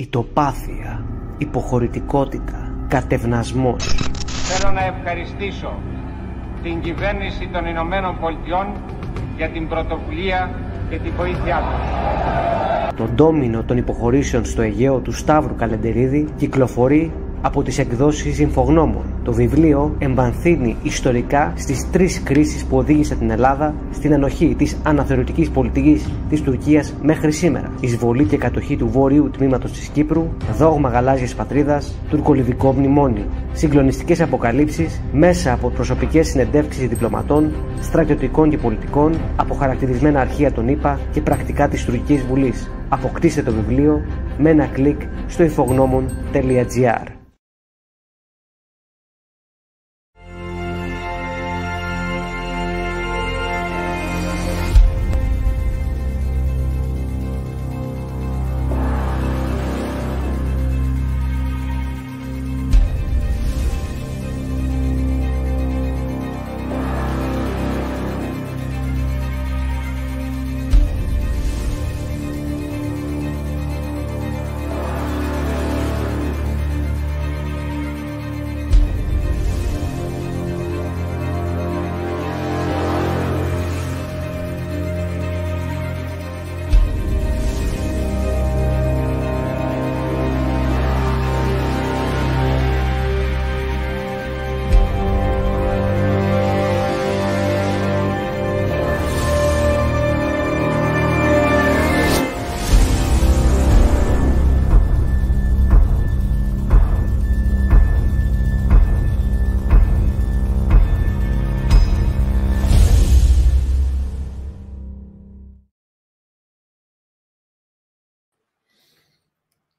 Ιτοπάθεια, υποχωρητικότητα, κατευνασμός. Θέλω να ευχαριστήσω την κυβέρνηση των Ηνωμένων Πολιτειών για την πρωτοβουλία και την βοήθειά τους. Το ντόμινο των υποχωρήσεων στο Αιγαίο του Σταύρου Καλεντερίδη κυκλοφορεί από τις εκδόσεις Ινφογνώμων. Το βιβλίο εμπανθύνει ιστορικά στις τρεις κρίσεις που οδήγησαν την Ελλάδα στην ανοχή της αναθεωρητικής πολιτικής της Τουρκίας μέχρι σήμερα. Εισβολή και κατοχή του βόρειου τμήματος της Κύπρου, δόγμα γαλάζιας πατρίδας, τουρκολιβικό μνημόνιο, συγκλονιστικές αποκαλύψεις μέσα από προσωπικές συνεντεύξεις διπλωματών, στρατιωτικών και πολιτικών, αποχαρακτηρισμένα αρχεία των ΗΠΑ και πρακτικά της Τουρκικής Βουλής. Αποκτήστε το βιβλίο με ένα κλικ στο infognomon.gr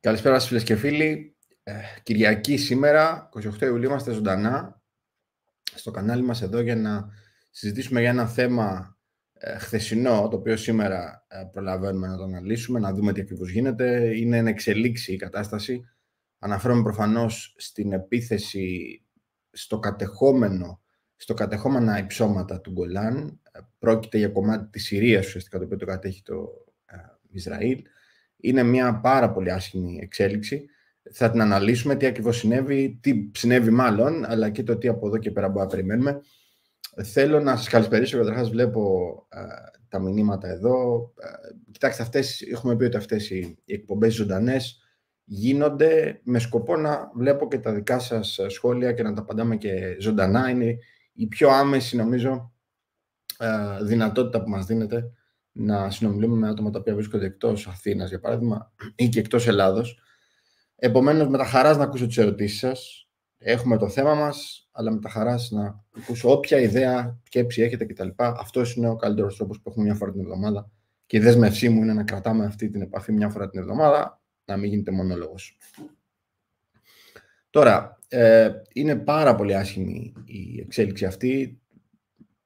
Καλησπέρα σας φίλες και φίλοι. Ε, Κυριακή σήμερα, 28 Ιουλίου, είμαστε ζωντανά στο κανάλι μας εδώ για να συζητήσουμε για ένα θέμα ε, χθεσινό, το οποίο σήμερα ε, προλαβαίνουμε να το αναλύσουμε, να δούμε τι ακριβώς γίνεται. Είναι εν εξελίξη η κατάσταση. Αναφέρομαι προφανώς στην επίθεση στο κατεχόμενο, στο κατεχόμενα υψώματα του Γκολάν. Πρόκειται για κομμάτι της Συρίας, ουσιαστικά, το οποίο το κατέχει το Ισραήλ είναι μια πάρα πολύ άσχημη εξέλιξη. Θα την αναλύσουμε, τι ακριβώς συνέβη, τι συνέβη μάλλον, αλλά και το τι από εδώ και πέρα μπορούμε να περιμένουμε. Θέλω να σας καλησπερίσω, καταρχάς, βλέπω ε, τα μηνύματα εδώ. Ε, κοιτάξτε, αυτές, έχουμε πει ότι αυτές οι, εκπομπέ εκπομπές ζωντανές γίνονται με σκοπό να βλέπω και τα δικά σας σχόλια και να τα απαντάμε και ζωντανά. Είναι η πιο άμεση, νομίζω, ε, δυνατότητα που μας δίνεται να συνομιλούμε με άτομα τα οποία βρίσκονται εκτός Αθήνας, για παράδειγμα, ή και εκτός Ελλάδος. Επομένως, με τα χαράς να ακούσω τις ερωτήσεις σας. Έχουμε το θέμα μας, αλλά με τα χαράς να ακούσω όποια ιδέα, σκέψη έχετε κτλ. Αυτός είναι ο καλύτερος τρόπος που έχουμε μια φορά την εβδομάδα. Και η δέσμευσή μου είναι να κρατάμε αυτή την επαφή μια φορά την εβδομάδα, να μην γίνεται μονόλογος. Τώρα, ε, είναι πάρα πολύ άσχημη η εξέλιξη αυτή.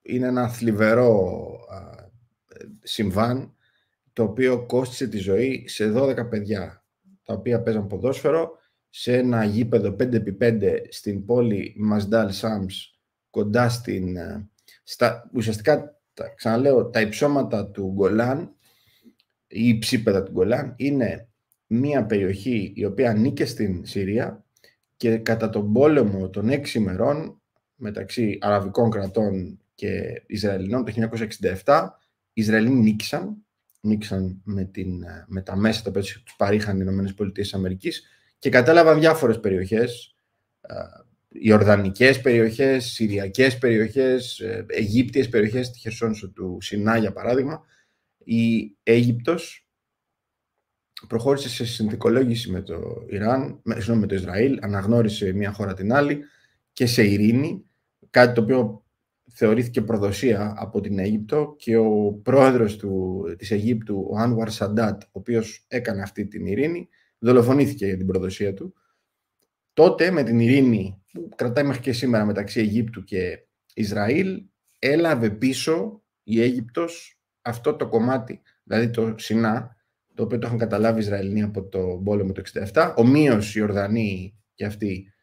Είναι ένα θλιβερό συμβάν το οποίο κόστισε τη ζωή σε 12 παιδιά τα οποία παίζαν ποδόσφαιρο σε ένα γήπεδο 5x5 στην πόλη Μασδάλ Σάμς κοντά στην... Ε, στα, ουσιαστικά, τα, ξαναλέω, τα υψώματα του Γκολάν ή υψίπεδα του Γκολάν είναι μια περιοχή η οποία ανήκε στην Συρία και κατά τον πόλεμο των έξι ημερών μεταξύ Αραβικών κρατών και Ισραηλινών το 1967 Ισραηλοί νίκησαν, νίκησαν με, την, ε, με τα μέσα τα οποία τους παρήχαν οι ΗΠΑ και κατάλαβαν διάφορες περιοχές, ε, Ιορδανικές περιοχές, Συριακές περιοχές, ε, Αιγύπτιες περιοχές, τη Χερσόνησο του Σινά για παράδειγμα. Η Αίγυπτος προχώρησε σε συνθηκολόγηση με το Ιράν, με, με το Ισραήλ, αναγνώρισε μια χώρα την άλλη και σε ειρήνη, κάτι το οποίο θεωρήθηκε προδοσία από την Αίγυπτο και ο πρόεδρος του, της Αιγύπτου, ο Άνουαρ Σαντάτ, ο οποίος έκανε αυτή την ειρήνη, δολοφονήθηκε για την προδοσία του. Τότε με την ειρήνη που κρατάει μέχρι και σήμερα μεταξύ Αιγύπτου και Ισραήλ, έλαβε πίσω η Αίγυπτος αυτό το κομμάτι, δηλαδή το Σινά, το οποίο το είχαν καταλάβει οι Ισραηλοί από το πόλεμο του 67, ομοίως οι Ορδανοί και αυτοί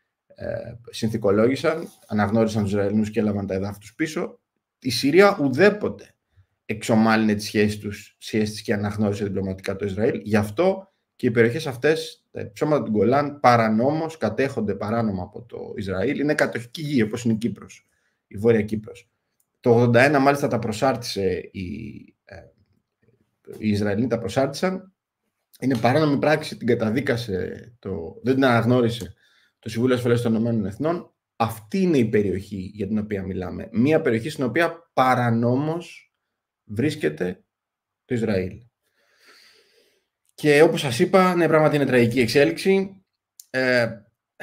συνθηκολόγησαν, αναγνώρισαν τους Ισραηλινούς και έλαβαν τα εδάφη τους πίσω. Η Συρία ουδέποτε εξομάλυνε τις σχέσεις, τους, σχέσεις της και αναγνώρισε διπλωματικά το Ισραήλ. Γι' αυτό και οι περιοχές αυτές, τα ψώματα του Γκολάν, παρανόμως κατέχονται παράνομα από το Ισραήλ. Είναι κατοχική γη, όπως είναι η Κύπρος, η Βόρεια Κύπρος. Το 81 μάλιστα τα προσάρτησε η, ε, οι Ισραηλοί τα προσάρτησαν. Είναι παράνομη πράξη, την καταδίκασε, το, δεν την αναγνώρισε το Συμβούλιο Ασφαλείας των Ηνωμένων Εθνών, αυτή είναι η περιοχή για την οποία μιλάμε. Μία περιοχή στην οποία παρανόμως βρίσκεται το Ισραήλ. Και όπως σας είπα, ναι, πράγματι είναι τραγική εξέλιξη. Ε,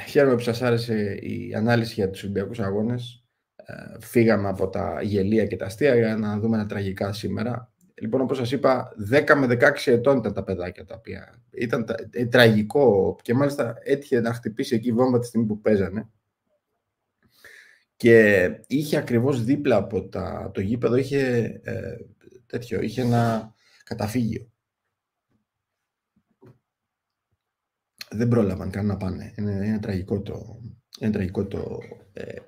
χαίρομαι που σας άρεσε η ανάλυση για τους Ολυμπιακούς Αγώνες. Ε, φύγαμε από τα γελία και τα αστεία για να δούμε ένα τραγικά σήμερα. Λοιπόν, όπως σας είπα, 10 με 16 ετών ήταν τα παιδάκια τα οποία ήταν ε, τραγικό και μάλιστα έτυχε να χτυπήσει εκεί η βόμβα τη στιγμή που παίζανε. Και είχε ακριβώς δίπλα από το γήπεδο, είχε, ε, τέτοιο, είχε ένα καταφύγιο. Δεν πρόλαβαν καν να πάνε. Είναι, είναι τραγικό το, το ε,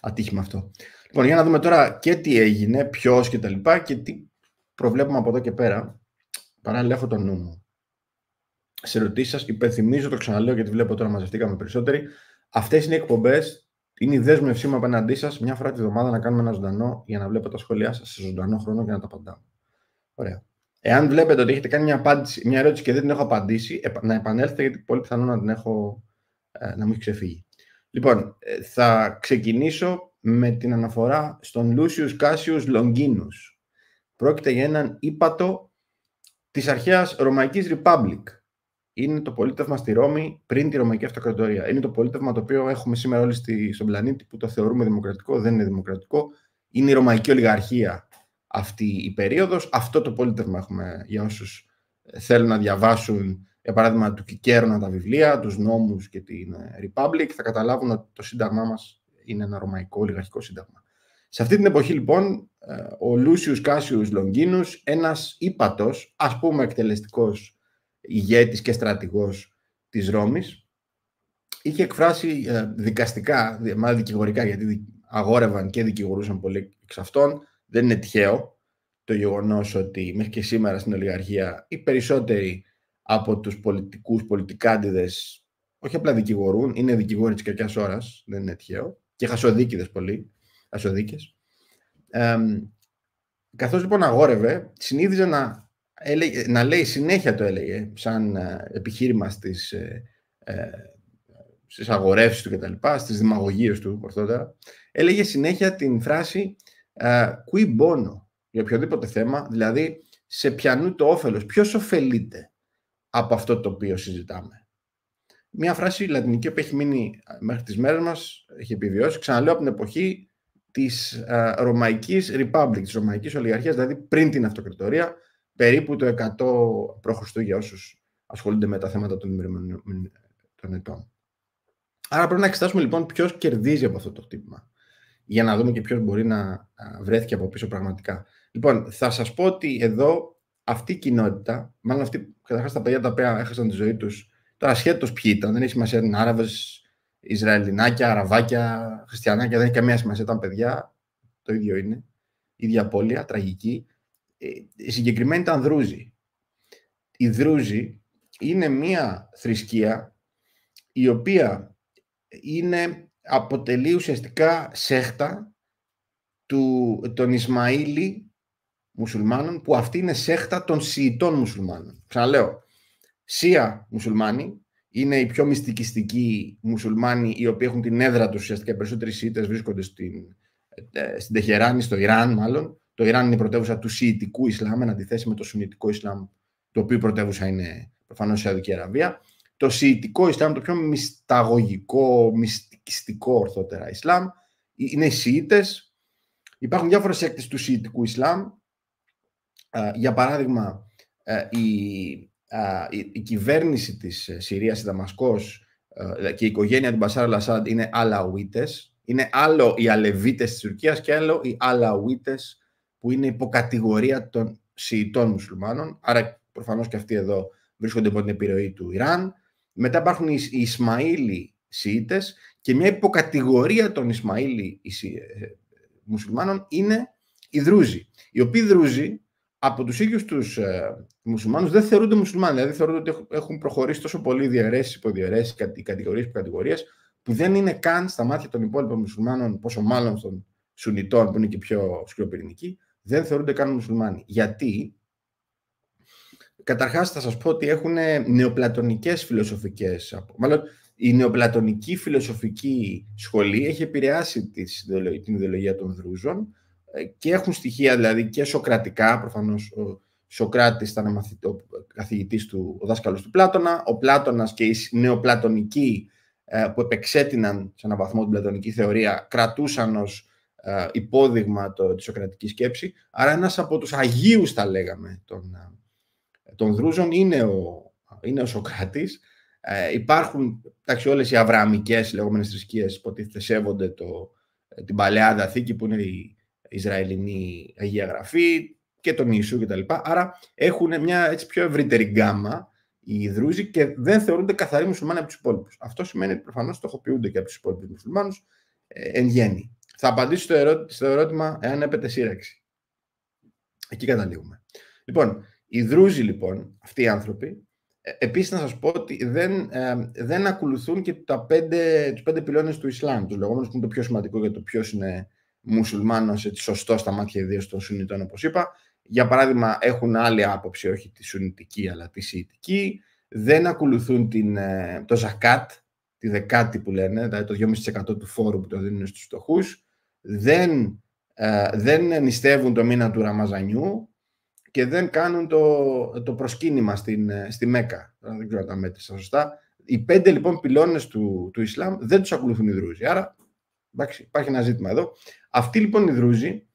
ατύχημα αυτό. Λοιπόν, για να δούμε τώρα και τι έγινε, ποιος και τα λοιπά και τι προβλέπουμε από εδώ και πέρα, παράλληλα έχω το νου μου. Σε ερωτήσεις σας, υπενθυμίζω, το ξαναλέω γιατί βλέπω τώρα μαζευτήκαμε περισσότεροι. Αυτές είναι οι εκπομπές. Είναι η δέσμευσή μου απέναντί σας μια φορά τη βδομάδα να κάνουμε ένα ζωντανό για να βλέπω τα σχόλιά σας σε ζωντανό χρόνο και να τα απαντάω. Ωραία. Εάν βλέπετε ότι έχετε κάνει μια, απάντηση, μια ερώτηση και δεν την έχω απαντήσει, να επανέλθετε γιατί πολύ πιθανό να την έχω ε, να μου έχει ξεφύγει. Λοιπόν, ε, θα ξεκινήσω με την αναφορά στον Λούσιους Κάσιους Λογκίνους. Πρόκειται για έναν ύπατο της αρχαίας Ρωμαϊκής Republic. Είναι το πολίτευμα στη Ρώμη πριν τη Ρωμαϊκή Αυτοκρατορία. Είναι το πολίτευμα το οποίο έχουμε σήμερα όλοι στη, στον πλανήτη που το θεωρούμε δημοκρατικό, δεν είναι δημοκρατικό. Είναι η Ρωμαϊκή Ολιγαρχία αυτή η περίοδος. Αυτό το πολίτευμα έχουμε για όσους ε, θέλουν να διαβάσουν για παράδειγμα του Κικέρνα τα βιβλία, τους νόμους και την ε, Republic, θα καταλάβουν ότι το σύνταγμά μας είναι ένα ρωμαϊκό ολιγαρχικό σύνταγμα. Σε αυτή την εποχή λοιπόν ε, ο Λούσιος Κάσιους Λογκίνους, ένας ύπατος, ας πούμε εκτελεστικός ηγέτης και στρατηγός της Ρώμης, είχε εκφράσει ε, δικαστικά, μάλλον δικηγορικά, γιατί αγόρευαν και δικηγορούσαν πολύ εξ αυτών, δεν είναι τυχαίο το γεγονός ότι μέχρι και σήμερα στην ολιγαρχία οι περισσότεροι από τους πολιτικούς, πολιτικάντιδες, όχι απλά δικηγορούν, είναι δικηγόροι της κακιάς ώρας, δεν είναι τυχαίο, και χασοδίκηδες πολύ. Καθώ καθώς λοιπόν αγόρευε, συνήθιζε να, λέει, συνέχεια το έλεγε, σαν ε, επιχείρημα στις ε, ε του κτλ, στις δημαγωγίες του ορθότερα, έλεγε συνέχεια την φράση ε, «qui bono» για οποιοδήποτε θέμα, δηλαδή σε πιανού το όφελος. Ποιος ωφελείται από αυτό το οποίο συζητάμε. Μια φράση λατινική που έχει μείνει μέχρι τις μέρες μας, έχει επιβιώσει, ξαναλέω από την εποχή της Ρωμαϊκή Ρωμαϊκής Republic, της Ρωμαϊκής Ολιγαρχίας, δηλαδή πριν την αυτοκρατορία, περίπου το 100 π.Χ. για όσους ασχολούνται με τα θέματα των ημερομηνιών των ετών. Άρα πρέπει να εξετάσουμε λοιπόν ποιος κερδίζει από αυτό το χτύπημα, για να δούμε και ποιος μπορεί να βρέθηκε από πίσω πραγματικά. Λοιπόν, θα σας πω ότι εδώ αυτή η κοινότητα, μάλλον αυτή καταρχάς τα παιδιά τα οποία έχασαν τη ζωή τους, τώρα ασχέτως ποιοι ήταν, δεν έχει σημασία, είναι Άραβες, Ισραηλινάκια, Αραβάκια, Χριστιανάκια, δεν έχει καμία σημασία. Ήταν παιδιά, το ίδιο είναι. ίδια απώλεια, τραγική. Ε, η συγκεκριμένη ήταν Δρούζη. Η Δρούζη είναι μία θρησκεία η οποία είναι, αποτελεί ουσιαστικά σέχτα του, των Ισμαήλι μουσουλμάνων που αυτή είναι σέχτα των Σιητών μουσουλμάνων. Ξαναλέω, Σία μουσουλμάνοι, είναι οι πιο μυστικιστικοί μουσουλμάνοι, οι οποίοι έχουν την έδρα τους ουσιαστικά. Οι περισσότεροι Σιήτες βρίσκονται στην, ε, ε, στην Τεχεράνη, στο Ιράν μάλλον. Το Ιράν είναι η πρωτεύουσα του Σιητικού Ισλάμ, εν αντιθέσει με το Σουνιτικό Ισλάμ, το οποίο πρωτεύουσα είναι προφανώς η Σαουδική Αραβία. Το Σιητικό Ισλάμ, το πιο μυσταγωγικό, μυστικιστικό ορθότερα Ισλάμ, είναι οι Σιήτες. Υπάρχουν διάφορες έκτες του Σιητικού Ισλάμ. Ε, για παράδειγμα, η η, κυβέρνηση της ε, Συρίας, η Δαμασκός ε, και η οικογένεια του Μπασάρα Λασάντ είναι αλαουίτες. Είναι άλλο οι αλεβίτες της Τουρκίας και άλλο οι αλαουίτες που είναι υποκατηγορία των Σιητών μουσουλμάνων. Άρα προφανώς και αυτοί εδώ βρίσκονται υπό την επιρροή του Ιράν. Μετά υπάρχουν οι Ισμαήλοι Σιήτες και μια υποκατηγορία των Ισμαήλοι ε, μουσουλμάνων είναι οι Δρούζοι. Οι οποίοι Δρούζοι από τους ίδιους τους ε, μουσουλμάνους δεν θεωρούνται μουσουλμάνοι, δηλαδή θεωρούνται ότι έχουν προχωρήσει τόσο πολύ διαιρέσεις, υποδιαιρέσεις, κατηγορίες, κατηγορίες, που δεν είναι καν στα μάτια των υπόλοιπων μουσουλμάνων, πόσο μάλλον των Σουνιτών που είναι και πιο σκληροπυρηνικοί, δεν θεωρούνται καν μουσουλμάνοι. Γιατί, καταρχάς θα σας πω ότι έχουν νεοπλατωνικές φιλοσοφικές, μάλλον η νεοπλατωνική φιλοσοφική σχολή έχει επηρεάσει την ιδεολογία των Δρούζων, ε, και έχουν στοιχεία δηλαδή και σοκρατικά, προφανώς ο Σοκράτης ήταν ο καθηγητής του, ο δάσκαλος του Πλάτωνα, ο Πλάτωνας και οι νεοπλατωνικοί ε, που επεξέτειναν σε έναν βαθμό την πλατωνική θεωρία κρατούσαν ως ε, υπόδειγμα το, τη σοκρατική σκέψη. Άρα ένας από τους αγίους, θα λέγαμε, των, των Δρούζων είναι ο, είναι ο Σοκράτης. υπάρχουν, εντάξει, όλες οι αβραμικές λεγόμενες θρησκείες που σέβονται το, την Παλαιά Δαθήκη που είναι η, Ισραηλινή Αγία Γραφή και τον Ιησού κτλ. Άρα έχουν μια έτσι πιο ευρύτερη γκάμα οι Ιδρούζοι και δεν θεωρούνται καθαροί μουσουλμάνοι από τους υπόλοιπους. Αυτό σημαίνει ότι προφανώς στοχοποιούνται και από τους υπόλοιπους μουσουλμάνους ε, εν γέννη. Θα απαντήσω στο, στο ερώτημα εάν έπεται σύραξη. Εκεί καταλήγουμε. Λοιπόν, οι Δρούζοι λοιπόν, αυτοί οι άνθρωποι, ε, επίσης να σας πω ότι δεν, ε, δεν ακολουθούν και τα πέντε, τους πέντε πυλώνες του Ισλάμ, τους. λεγόμενους που είναι το πιο σημαντικό για το ποιος είναι μουσουλμάνος έτσι, σωστό στα μάτια ιδίω των Σουνιτών όπως είπα. Για παράδειγμα έχουν άλλη άποψη, όχι τη Σουνιτική αλλά τη Σιητική. Δεν ακολουθούν την, ε, το Ζακάτ, τη δεκάτη που λένε, δηλαδή το 2,5% του φόρου που το δίνουν στους φτωχούς. Δεν, ε, δεν νηστεύουν το μήνα του Ραμαζανιού και δεν κάνουν το, το προσκύνημα στην, ε, στη Μέκα. Δεν ξέρω αν τα μέτρησα σωστά. Οι πέντε λοιπόν πυλώνες του, του Ισλάμ δεν τους ακολουθούν οι Δρούζοι. Άρα Εντάξει, υπάρχει ένα ζήτημα εδώ. Αυτοί λοιπόν οι Δρούζοι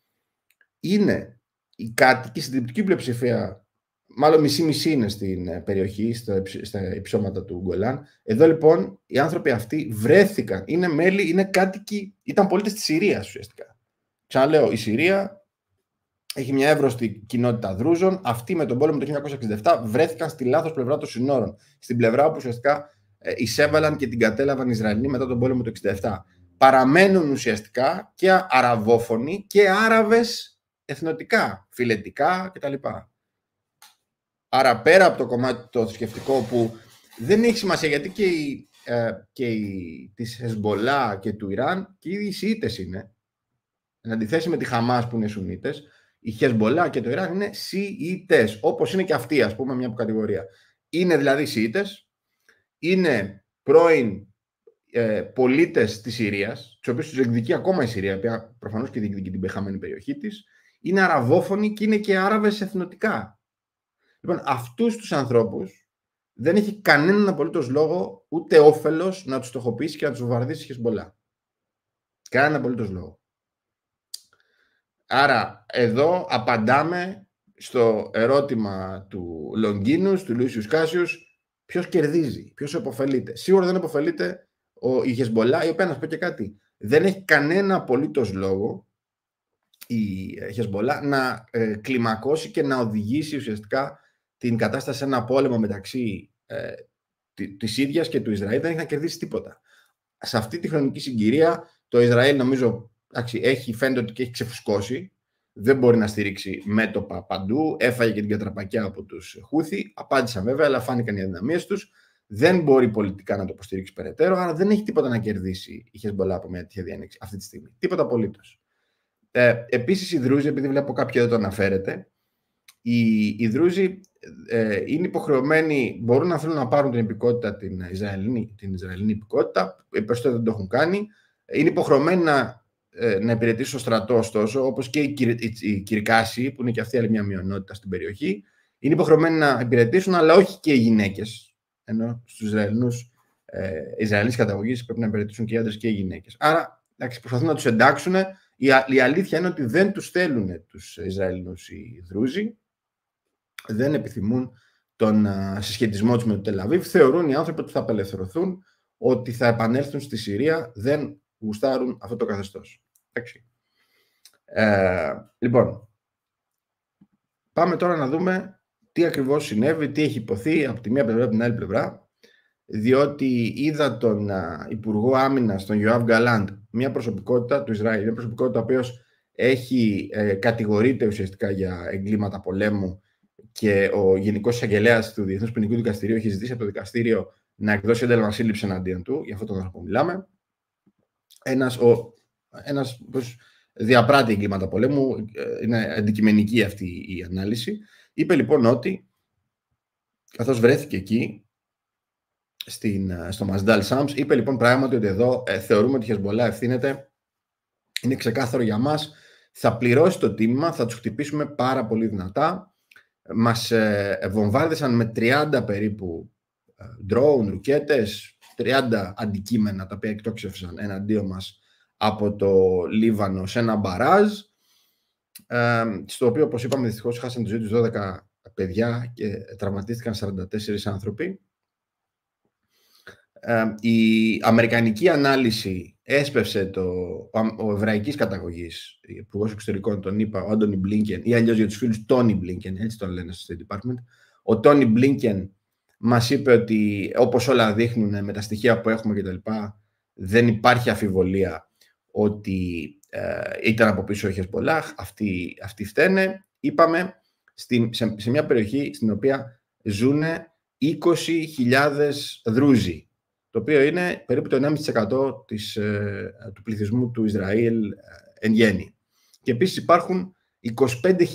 είναι οι κάτοικοι στην τριπτική πλειοψηφία, μάλλον μισή-μισή είναι στην ε, περιοχή, στα υψώματα του Γκολάν. Εδώ λοιπόν οι άνθρωποι αυτοί βρέθηκαν, είναι μέλη, είναι κάτοικοι, ήταν πολίτες της Συρίας, ουσιαστικά. Ξαναλέω, η Συρία έχει μια εύρωστη κοινότητα Δρούζων. Αυτοί με τον πόλεμο του 1967 βρέθηκαν στη λάθος πλευρά των συνόρων. Στην πλευρά που ουσιαστικά ε, εισέβαλαν και την κατέλαβαν οι Ισραηλοί μετά τον πόλεμο του 1967 παραμένουν ουσιαστικά και αραβόφωνοι και άραβες εθνοτικά, φιλετικά κτλ. Άρα πέρα από το κομμάτι το θρησκευτικό που δεν έχει σημασία γιατί και η, ε, και η, της και του Ιράν και οι Σιήτες είναι. Εν αντιθέσει με τη Χαμάς που είναι Σουνίτες, η Χεσμπολά και το Ιράν είναι Σιήτες, όπως είναι και αυτοί ας πούμε μια Είναι δηλαδή Σιήτες, είναι πρώην ε, πολίτες της Συρίας, τους οποίους τους διεκδικεί ακόμα η Συρία, που προφανώς και διεκδικεί την πεχαμένη περιοχή της, είναι αραβόφωνοι και είναι και άραβες εθνοτικά. Λοιπόν, αυτούς τους ανθρώπους δεν έχει κανέναν απολύτως λόγο ούτε όφελος να τους στοχοποιήσει και να τους βομβαρδίσει η Χεσμολά. Κανέναν απολύτως λόγο. Άρα, εδώ απαντάμε στο ερώτημα του Λονγκίνους, του Λούισιου Κάσιους, ποιος κερδίζει, ποιος επωφελείται. Σίγουρα δεν επωφελείται ο, η Χεσμολά, η οποία να πω και κάτι, δεν έχει κανένα απολύτως λόγο η Χεσμολά να ε, κλιμακώσει και να οδηγήσει ουσιαστικά την κατάσταση σε ένα πόλεμο μεταξύ ε, τη ίδιας και του Ισραήλ. Δεν έχει να κερδίσει τίποτα. Σε αυτή τη χρονική συγκυρία, το Ισραήλ νομίζω αξι, έχει, φαίνεται ότι έχει ξεφουσκώσει. Δεν μπορεί να στηρίξει μέτωπα παντού. Έφαγε και την κατραπακιά από τους Χούθη. Απάντησαν βέβαια, αλλά φάνηκαν οι αδυναμίες τους δεν μπορεί πολιτικά να το υποστηρίξει περαιτέρω, άρα δεν έχει τίποτα να κερδίσει η Χεσμολά από μια τέτοια διάνοιξη αυτή τη στιγμή. Τίποτα απολύτως. Ε, Επίσης, οι Δρούζοι, επειδή βλέπω κάποιοι εδώ το αναφέρετε, οι, οι Δρούζοι ε, είναι υποχρεωμένοι, μπορούν να θέλουν να πάρουν την υπηκότητα, την Ισραηλινή, την Ισραηλινή υπηκότητα, οι περισσότεροι δεν το έχουν κάνει. Είναι υποχρεωμένοι να, ε, υπηρετήσουν στο στρατό, ωστόσο, όπως και οι, οι, οι που είναι και αυτή άλλη μια μειονότητα στην περιοχή, είναι υποχρεωμένοι να υπηρετήσουν, αλλά όχι και οι γυναίκες ενώ στους Ισραηλινούς ε, Ισραηλή καταγωγής πρέπει να υπηρετήσουν και οι άντρες και οι γυναίκες. Άρα εντάξει, προσπαθούν να τους εντάξουν. Η, η, αλήθεια είναι ότι δεν τους θέλουν τους Ισραηλινούς οι Δρούζοι. Δεν επιθυμούν τον α, συσχετισμό τους με το Τελαβίβ. Θεωρούν οι άνθρωποι ότι θα απελευθερωθούν, ότι θα επανέλθουν στη Συρία. Δεν γουστάρουν αυτό το καθεστώς. Ε, λοιπόν, πάμε τώρα να δούμε τι ακριβώς συνέβη, τι έχει υποθεί από τη μία πλευρά από την άλλη πλευρά, διότι είδα τον Υπουργό Άμυνας, τον Ιωάβ Γκαλάντ, μια προσωπικότητα του Ισραήλ, μια προσωπικότητα ο έχει ε, κατηγορείται ουσιαστικά για εγκλήματα πολέμου και ο Γενικός Εισαγγελέας του Διεθνούς Ποινικού Δικαστηρίου έχει ζητήσει από το δικαστήριο να εκδώσει έντελμα σύλληψη εναντίον του, για αυτόν τον άνθρωπο μιλάμε. Ένας που διαπράττει εγκλήματα πολέμου, ε, είναι αντικειμενική αυτή η ανάλυση. Είπε λοιπόν ότι, καθώς βρέθηκε εκεί, στην, ε, στο Μασδάλ Σάμς, είπε λοιπόν πράγματι ότι εδώ ε, θεωρούμε ότι η Χεσμολά ευθύνεται, είναι ξεκάθαρο για μας, θα πληρώσει το τίμημα, θα τους χτυπήσουμε πάρα πολύ δυνατά. Μας ε, βομβάρδισαν με 30 περίπου ε, drone, ρουκέτες, 30 αντικείμενα τα οποία εκτόξευσαν εναντίον μας από το Λίβανο σε ένα μπαράζ στο οποίο, όπως είπαμε, δυστυχώς χάσαν τη ζωή τους 12 παιδιά και τραυματίστηκαν 44 άνθρωποι. Η αμερικανική ανάλυση έσπευσε το, ο εβραϊκής καταγωγής, υπουργός εξωτερικών, τον είπα, ο Άντωνι Μπλίνκεν, ή αλλιώς για τους φίλους Τόνι Μπλίνκεν, έτσι τον λένε στο State Department. Ο Τόνι Μπλίνκεν μας είπε ότι, όπως όλα δείχνουν με τα στοιχεία που έχουμε κτλ, δεν υπάρχει αφιβολία ότι ε, ήταν από πίσω ο Χεσμολάχ, αυτοί, αυτοί φταίνε. Είπαμε σε, μια περιοχή στην οποία ζουν 20.000 Δρούζοι, το οποίο είναι περίπου το 1,5% ε, του πληθυσμού του Ισραήλ ε, εν γέννη. Και επίσης υπάρχουν 25.000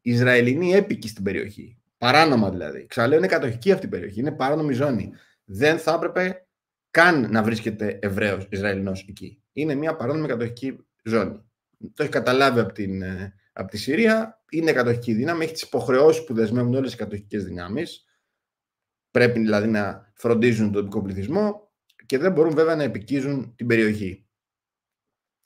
Ισραηλινοί έπικοι στην περιοχή. Παράνομα δηλαδή. Ξαναλέω, είναι κατοχική αυτή η περιοχή. Είναι παράνομη ζώνη. Δεν θα έπρεπε καν να βρίσκεται Εβραίος Ισραηλινός εκεί. Είναι μια παράνομη κατοχική ζώνη. Το έχει καταλάβει από, την, ε, από τη Συρία, είναι κατοχική δύναμη, έχει τις υποχρεώσεις που δεσμεύουν όλες οι κατοχικές δυνάμεις. πρέπει δηλαδή να φροντίζουν τον τοπικό πληθυσμό και δεν μπορούν βέβαια να επικίζουν την περιοχή.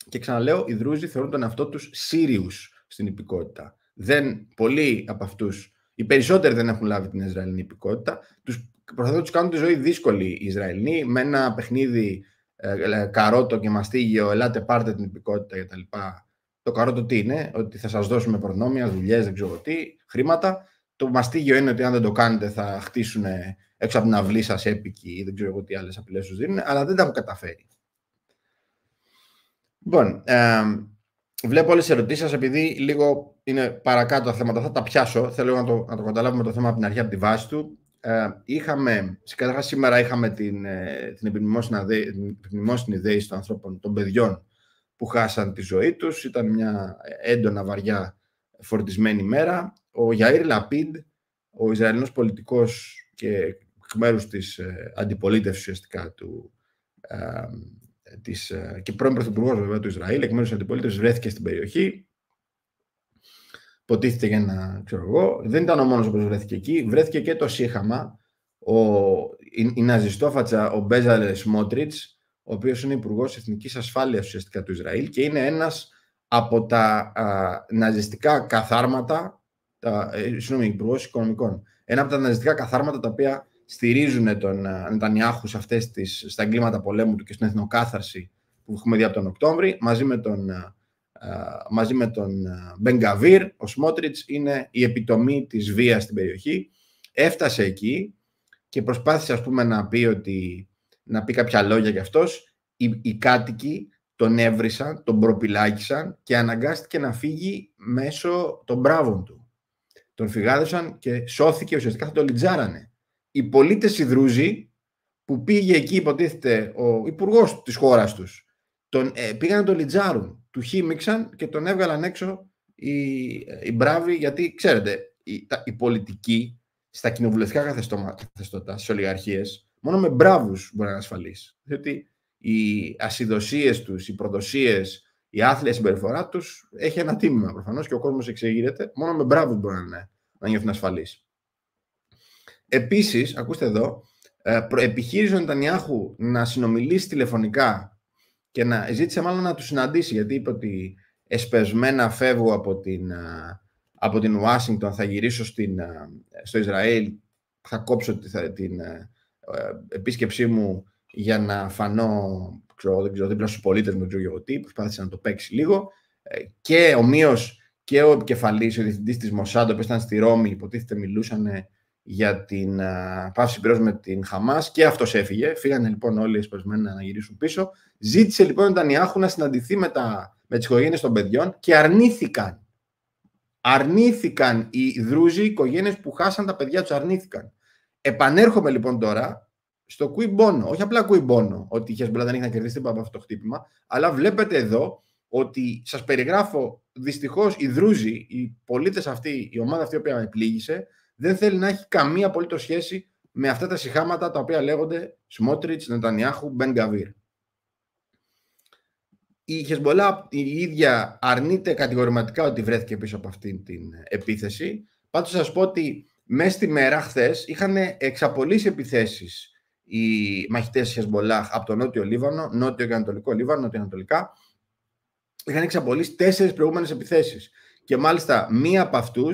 Και ξαναλέω, οι Δρούζοι θεωρούν τον εαυτό τους σύριους στην υπηκότητα. Δεν, πολλοί από αυτούς, οι περισσότεροι δεν έχουν λάβει την Ισραηλινή υπηκότητα, τους προσπαθούν να τους κάνουν τη ζωή δύσκολη οι Ισραηλοί με ένα παιχνίδι ε, καρότο και μαστίγιο, ελάτε πάρτε την υπηκότητα κτλ. Το καρότο τι είναι, ότι θα σας δώσουμε προνόμια, δουλειές, δεν ξέρω τι, χρήματα. Το μαστίγιο είναι ότι αν δεν το κάνετε θα χτίσουν έξω από την αυλή σας έπικη ή δεν ξέρω εγώ τι άλλες απειλές τους δίνουν, αλλά δεν τα έχουν καταφέρει. Λοιπόν, βλέπω όλες τις ερωτήσεις σας, επειδή λίγο είναι παρακάτω τα θέματα, θα τα πιάσω, θέλω να το, να το καταλάβουμε το θέμα από την αρχή, από τη βάση του, ε, είχαμε, καταρχά σήμερα είχαμε την, ε, την επιμνημόσυνη δέη των ανθρώπων, των παιδιών που χάσαν τη ζωή τους. Ήταν μια έντονα βαριά φορτισμένη μέρα. Ο Γιαήρ Λαπίντ, ο Ισραηλινός πολιτικός και εκ μέρους της ε, αντιπολίτευσης ουσιαστικά του, της, και πρώην πρωθυπουργός βέβαια του Ισραήλ, εκ μέρους της αντιπολίτευσης βρέθηκε στην περιοχή Ποτίθεται για να ξέρω εγώ. Δεν ήταν ο μόνος που βρέθηκε εκεί. Βρέθηκε και το Σύχαμα, ο, η, η ναζιστόφατσα, ο Μπέζαλες Μότριτ, ο οποίος είναι υπουργός εθνικής ασφάλειας ουσιαστικά του Ισραήλ και είναι ένας από τα α, ναζιστικά καθάρματα, τα, ε, συγγνώμη, υπουργός οικονομικών. Ένα από τα ναζιστικά καθάρματα τα οποία στηρίζουν τον Νετανιάχου σε στα εγκλήματα πολέμου του και στην εθνοκάθαρση που έχουμε δει από τον Οκτώβρη, μαζί με τον ε, μαζί με τον ε, Μπενγκαβίρ, ο Σμότριτς είναι η επιτομή της βίας στην περιοχή. Έφτασε εκεί και προσπάθησε ας πούμε να πει, ότι, να πει κάποια λόγια γι' αυτός. Οι, οι κάτοικοι τον έβρισαν, τον προπυλάκησαν και αναγκάστηκε να φύγει μέσω των μπράβων του. Τον φυγάδωσαν και σώθηκε ουσιαστικά θα τον λιτζάρανε. Οι πολίτες Ιδρούζοι που πήγε εκεί υποτίθεται ο υπουργός της χώρας τους τον, ε, πήγαν να τον λιτζάρουν του χύμιξαν και τον έβγαλαν έξω οι, οι μπράβοι, γιατί ξέρετε, η, πολιτική στα κοινοβουλευτικά καθεστώτα, στις ολιγαρχίες, μόνο με μπράβους μπορεί να είναι ασφαλεί. Διότι οι ασυδοσίες τους, οι προδοσίες, η άθλια συμπεριφορά τους έχει ένα τίμημα προφανώς και ο κόσμος εξεγείρεται. Μόνο με μπράβους μπορεί να, είναι, να νιώθουν ασφαλείς. Επίσης, ακούστε εδώ, ε, επιχείρησε ο Ντανιάχου να συνομιλήσει τηλεφωνικά και να, ζήτησε μάλλον να τους συναντήσει γιατί είπε ότι εσπεσμένα φεύγω από την, από την Ουάσιγκτον, θα γυρίσω στην, στο Ισραήλ, θα κόψω την ε, επίσκεψή μου για να φανώ, ξέρω, δεν ξέρω, δίπλα στους πολίτες μου, ξέρω τι, προσπάθησε να το παίξει λίγο ε, και ομοίως και ο επικεφαλής, ο διευθυντής της Μοσάντο, που ήταν στη Ρώμη, υποτίθεται μιλούσαν για την πάυση πυρός με την Χαμάς και αυτός έφυγε. Φύγανε λοιπόν όλοι εσπασμένοι να γυρίσουν πίσω. Ζήτησε λοιπόν ο Ντανιάχου να συναντηθεί με, τα, με τις οικογένειες των παιδιών και αρνήθηκαν. Αρνήθηκαν οι Δρούζοι, οι οικογένειες που χάσαν τα παιδιά τους, αρνήθηκαν. Επανέρχομαι λοιπόν τώρα στο κουιμπόνο, όχι απλά κουιμπόνο, ότι η Χεσμπολά δεν έχει να κερδίσει τίποτα από αυτό το χτύπημα, αλλά βλέπετε εδώ ότι σας περιγράφω δυστυχώς οι Δρούζοι, οι πολίτες αυτοί, η ομάδα αυτή η οποία με δεν θέλει να έχει καμία απολύτω σχέση με αυτά τα συχάματα τα οποία λέγονται Σμότριτς, Νετανιάχου, Μπενγκαβίρ. Η Χεσμολά η ίδια αρνείται κατηγορηματικά ότι βρέθηκε πίσω από αυτή την επίθεση. Πάντως σας πω ότι μέσα στη μέρα χθες είχαν εξαπολύσει επιθέσεις οι τη Χεσμολά από το Νότιο Λίβανο, Νότιο και Ανατολικό Λίβανο, Νότιο-Ανατολικά. Είχαν εξαπολύσει τέσσερις προηγούμενες επιθέσεις. Και μάλιστα μία από αυτούς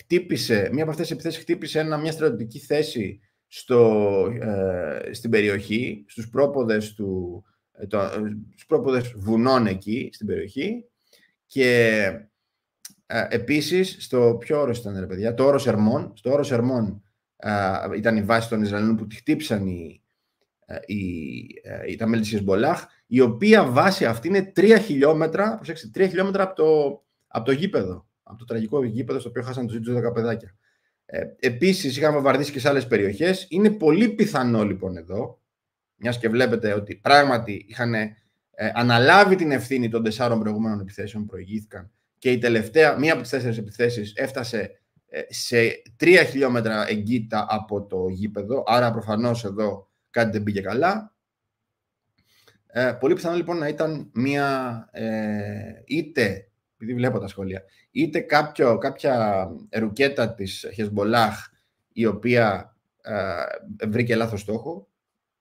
χτύπησε, μία από αυτές τις επιθέσεις χτύπησε ένα, μια στρατιωτική θέση στο, ε, στην περιοχή, στους πρόποδες, του, ε, το, ε, πρόποδες βουνών εκεί, στην περιοχή και ε, επίσης στο ποιο όρος ήταν ρε παιδιά, το όρος Ερμών, στο όρος Ερμών ήταν η βάση των Ισραηλινών που τη χτύπησαν οι, οι, Μπολάχ, η οποία βάση αυτή είναι τρία χιλιόμετρα, χιλιόμετρα από το, από το γήπεδο από το τραγικό γήπεδο στο οποίο χάσαν του ζήτου 12 παιδάκια. Ε, Επίσης, είχαμε βαρδίσει και σε άλλες περιοχές. Είναι πολύ πιθανό λοιπόν εδώ, μιας και βλέπετε ότι πράγματι είχαν ε, αναλάβει την ευθύνη των τεσσάρων προηγούμενων επιθέσεων που προηγήθηκαν και η τελευταία, μία από τις τέσσερις επιθέσεις έφτασε ε, σε τρία χιλιόμετρα εγκύτα από το γήπεδο. Άρα προφανώς εδώ κάτι δεν πήγε καλά. Ε, πολύ πιθανό λοιπόν να ήταν μία ε, είτε επειδή βλέπω τα σχόλια, είτε κάποιο, κάποια ρουκέτα της Χεσμολάχ η οποία ε, βρήκε λάθος στόχο,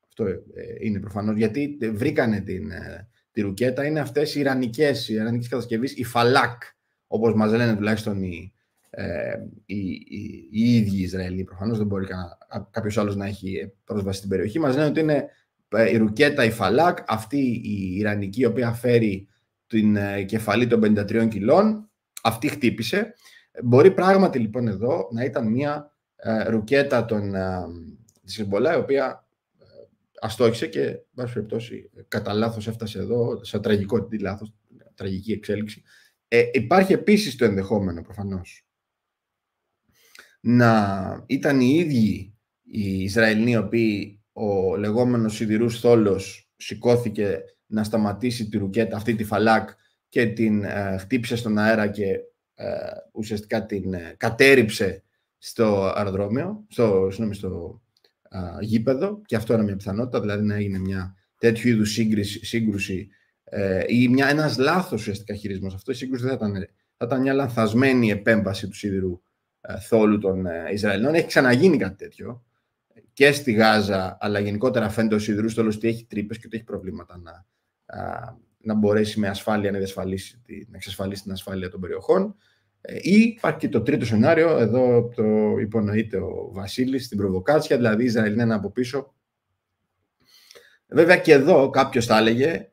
αυτό ε, είναι προφανώς, γιατί βρήκανε την, ε, τη ρουκέτα, είναι αυτές οι Ιρανικές, οι Ιρανικές κατασκευής, οι Φαλάκ, όπως μας λένε τουλάχιστον οι, ε, οι, οι, οι ίδιοι Ισραηλοί. Προφανώς δεν μπορεί κάποιος άλλος να έχει πρόσβαση στην περιοχή. Μας λένε ότι είναι ε, η ρουκέτα, η φαλάκ, αυτή η Ιρανική, η οποία φέρει την ε, κεφαλή των 53 κιλών. Αυτή χτύπησε. Μπορεί πράγματι λοιπόν εδώ να ήταν μια ε, ρουκέτα των, ε, της η οποία ε, αστόχησε και, βάση περιπτώσει, κατά λάθος έφτασε εδώ, σαν τραγικό τι λάθος, τραγική εξέλιξη. Ε, υπάρχει επίσης το ενδεχόμενο, προφανώς, να ήταν οι ίδιοι οι Ισραηλοί, οι οποίοι ο λεγόμενος σιδηρούς θόλος σηκώθηκε να σταματήσει τη ρουκέτα, αυτή τη φαλάκ και την ε, χτύπησε στον αέρα και ε, ουσιαστικά την ε, κατέριψε στο αεροδρόμιο, στο, συγνώμη, στο γήπεδο και αυτό είναι μια πιθανότητα, δηλαδή να έγινε μια τέτοιου είδους σύγκρουση ε, ή μια, ένας λάθος ουσιαστικά χειρισμός. Αυτό η σύγκρουση δεν θα ήταν, θα μια λανθασμένη επέμβαση του σίδηρου ε, θόλου των Ισραηλινών. Έχει ξαναγίνει κάτι τέτοιο και στη Γάζα, αλλά γενικότερα φαίνεται ο σίδηρου θόλος ότι έχει τρύπες και ότι έχει προβλήματα να, να μπορέσει με ασφάλεια να, να εξασφαλίσει την ασφάλεια των περιοχών. Ε, ή υπάρχει και το τρίτο σενάριο, εδώ το υπονοείται ο Βασίλης στην προβοκάτσια, δηλαδή η Ισραηλ είναι από πίσω. Βέβαια και εδώ κάποιος θα έλεγε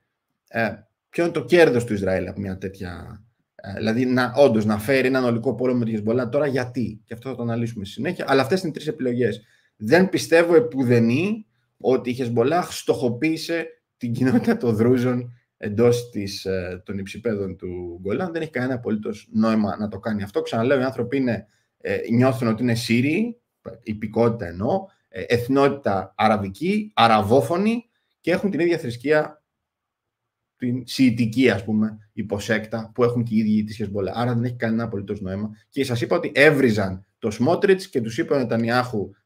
ε, ποιο είναι το κέρδος του Ισραήλ από μια τέτοια... Ε, δηλαδή, να, όντως, να φέρει έναν ολικό πόλεμο με τη Χεσμολά τώρα γιατί. Και αυτό θα το αναλύσουμε στη συνέχεια. Αλλά αυτές είναι οι τρεις επιλογές. Δεν πιστεύω επουδενή ότι η Χεσμολά στοχοποίησε την κοινότητα των Δρούζων εντός ε, των υψηπέδων του Γκολάν. Δεν έχει κανένα απολύτως νόημα να το κάνει αυτό. Ξαναλέω, οι άνθρωποι είναι, ε, νιώθουν ότι είναι Σύριοι, υπηκότητα εννοώ, ε, εθνότητα αραβική, αραβόφωνη και έχουν την ίδια θρησκεία την σιητική, ας πούμε, υποσέκτα που έχουν και οι ίδιοι τη Χεσμολά. Άρα δεν έχει κανένα απολύτως νόημα. Και σας είπα ότι έβριζαν το Σμότριτ και τους είπαν τα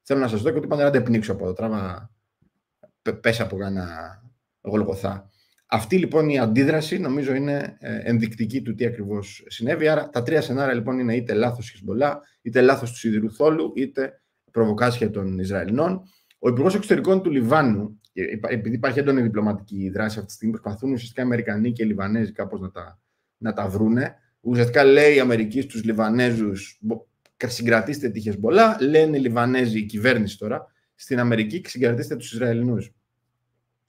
Θέλω να σας δω και του είπαν: το πνίξω από εδώ. Τράβα, πε από κανένα Γολγοθά. Αυτή λοιπόν η αντίδραση νομίζω είναι ε, ενδεικτική του τι ακριβώς συνέβη. Άρα τα τρία σενάρια λοιπόν είναι είτε λάθος Χεσμολά, είτε λάθος του Σιδηρού Θόλου, είτε προβοκάσια των Ισραηλινών. Ο Υπουργός Εξωτερικών του Λιβάνου, επειδή υπάρχει έντονη διπλωματική δράση αυτή τη στιγμή, προσπαθούν ουσιαστικά Αμερικανοί και οι Λιβανέζοι κάπως να τα, να τα βρούνε. Ουσιαστικά λέει η Αμερική στους Λιβανέζους, συγκρατήστε τη Χεσμολά, λένε οι Λιβανέζοι, η κυβέρνηση τώρα, στην Αμερική, συγκρατήστε τους Ισραηλινούς.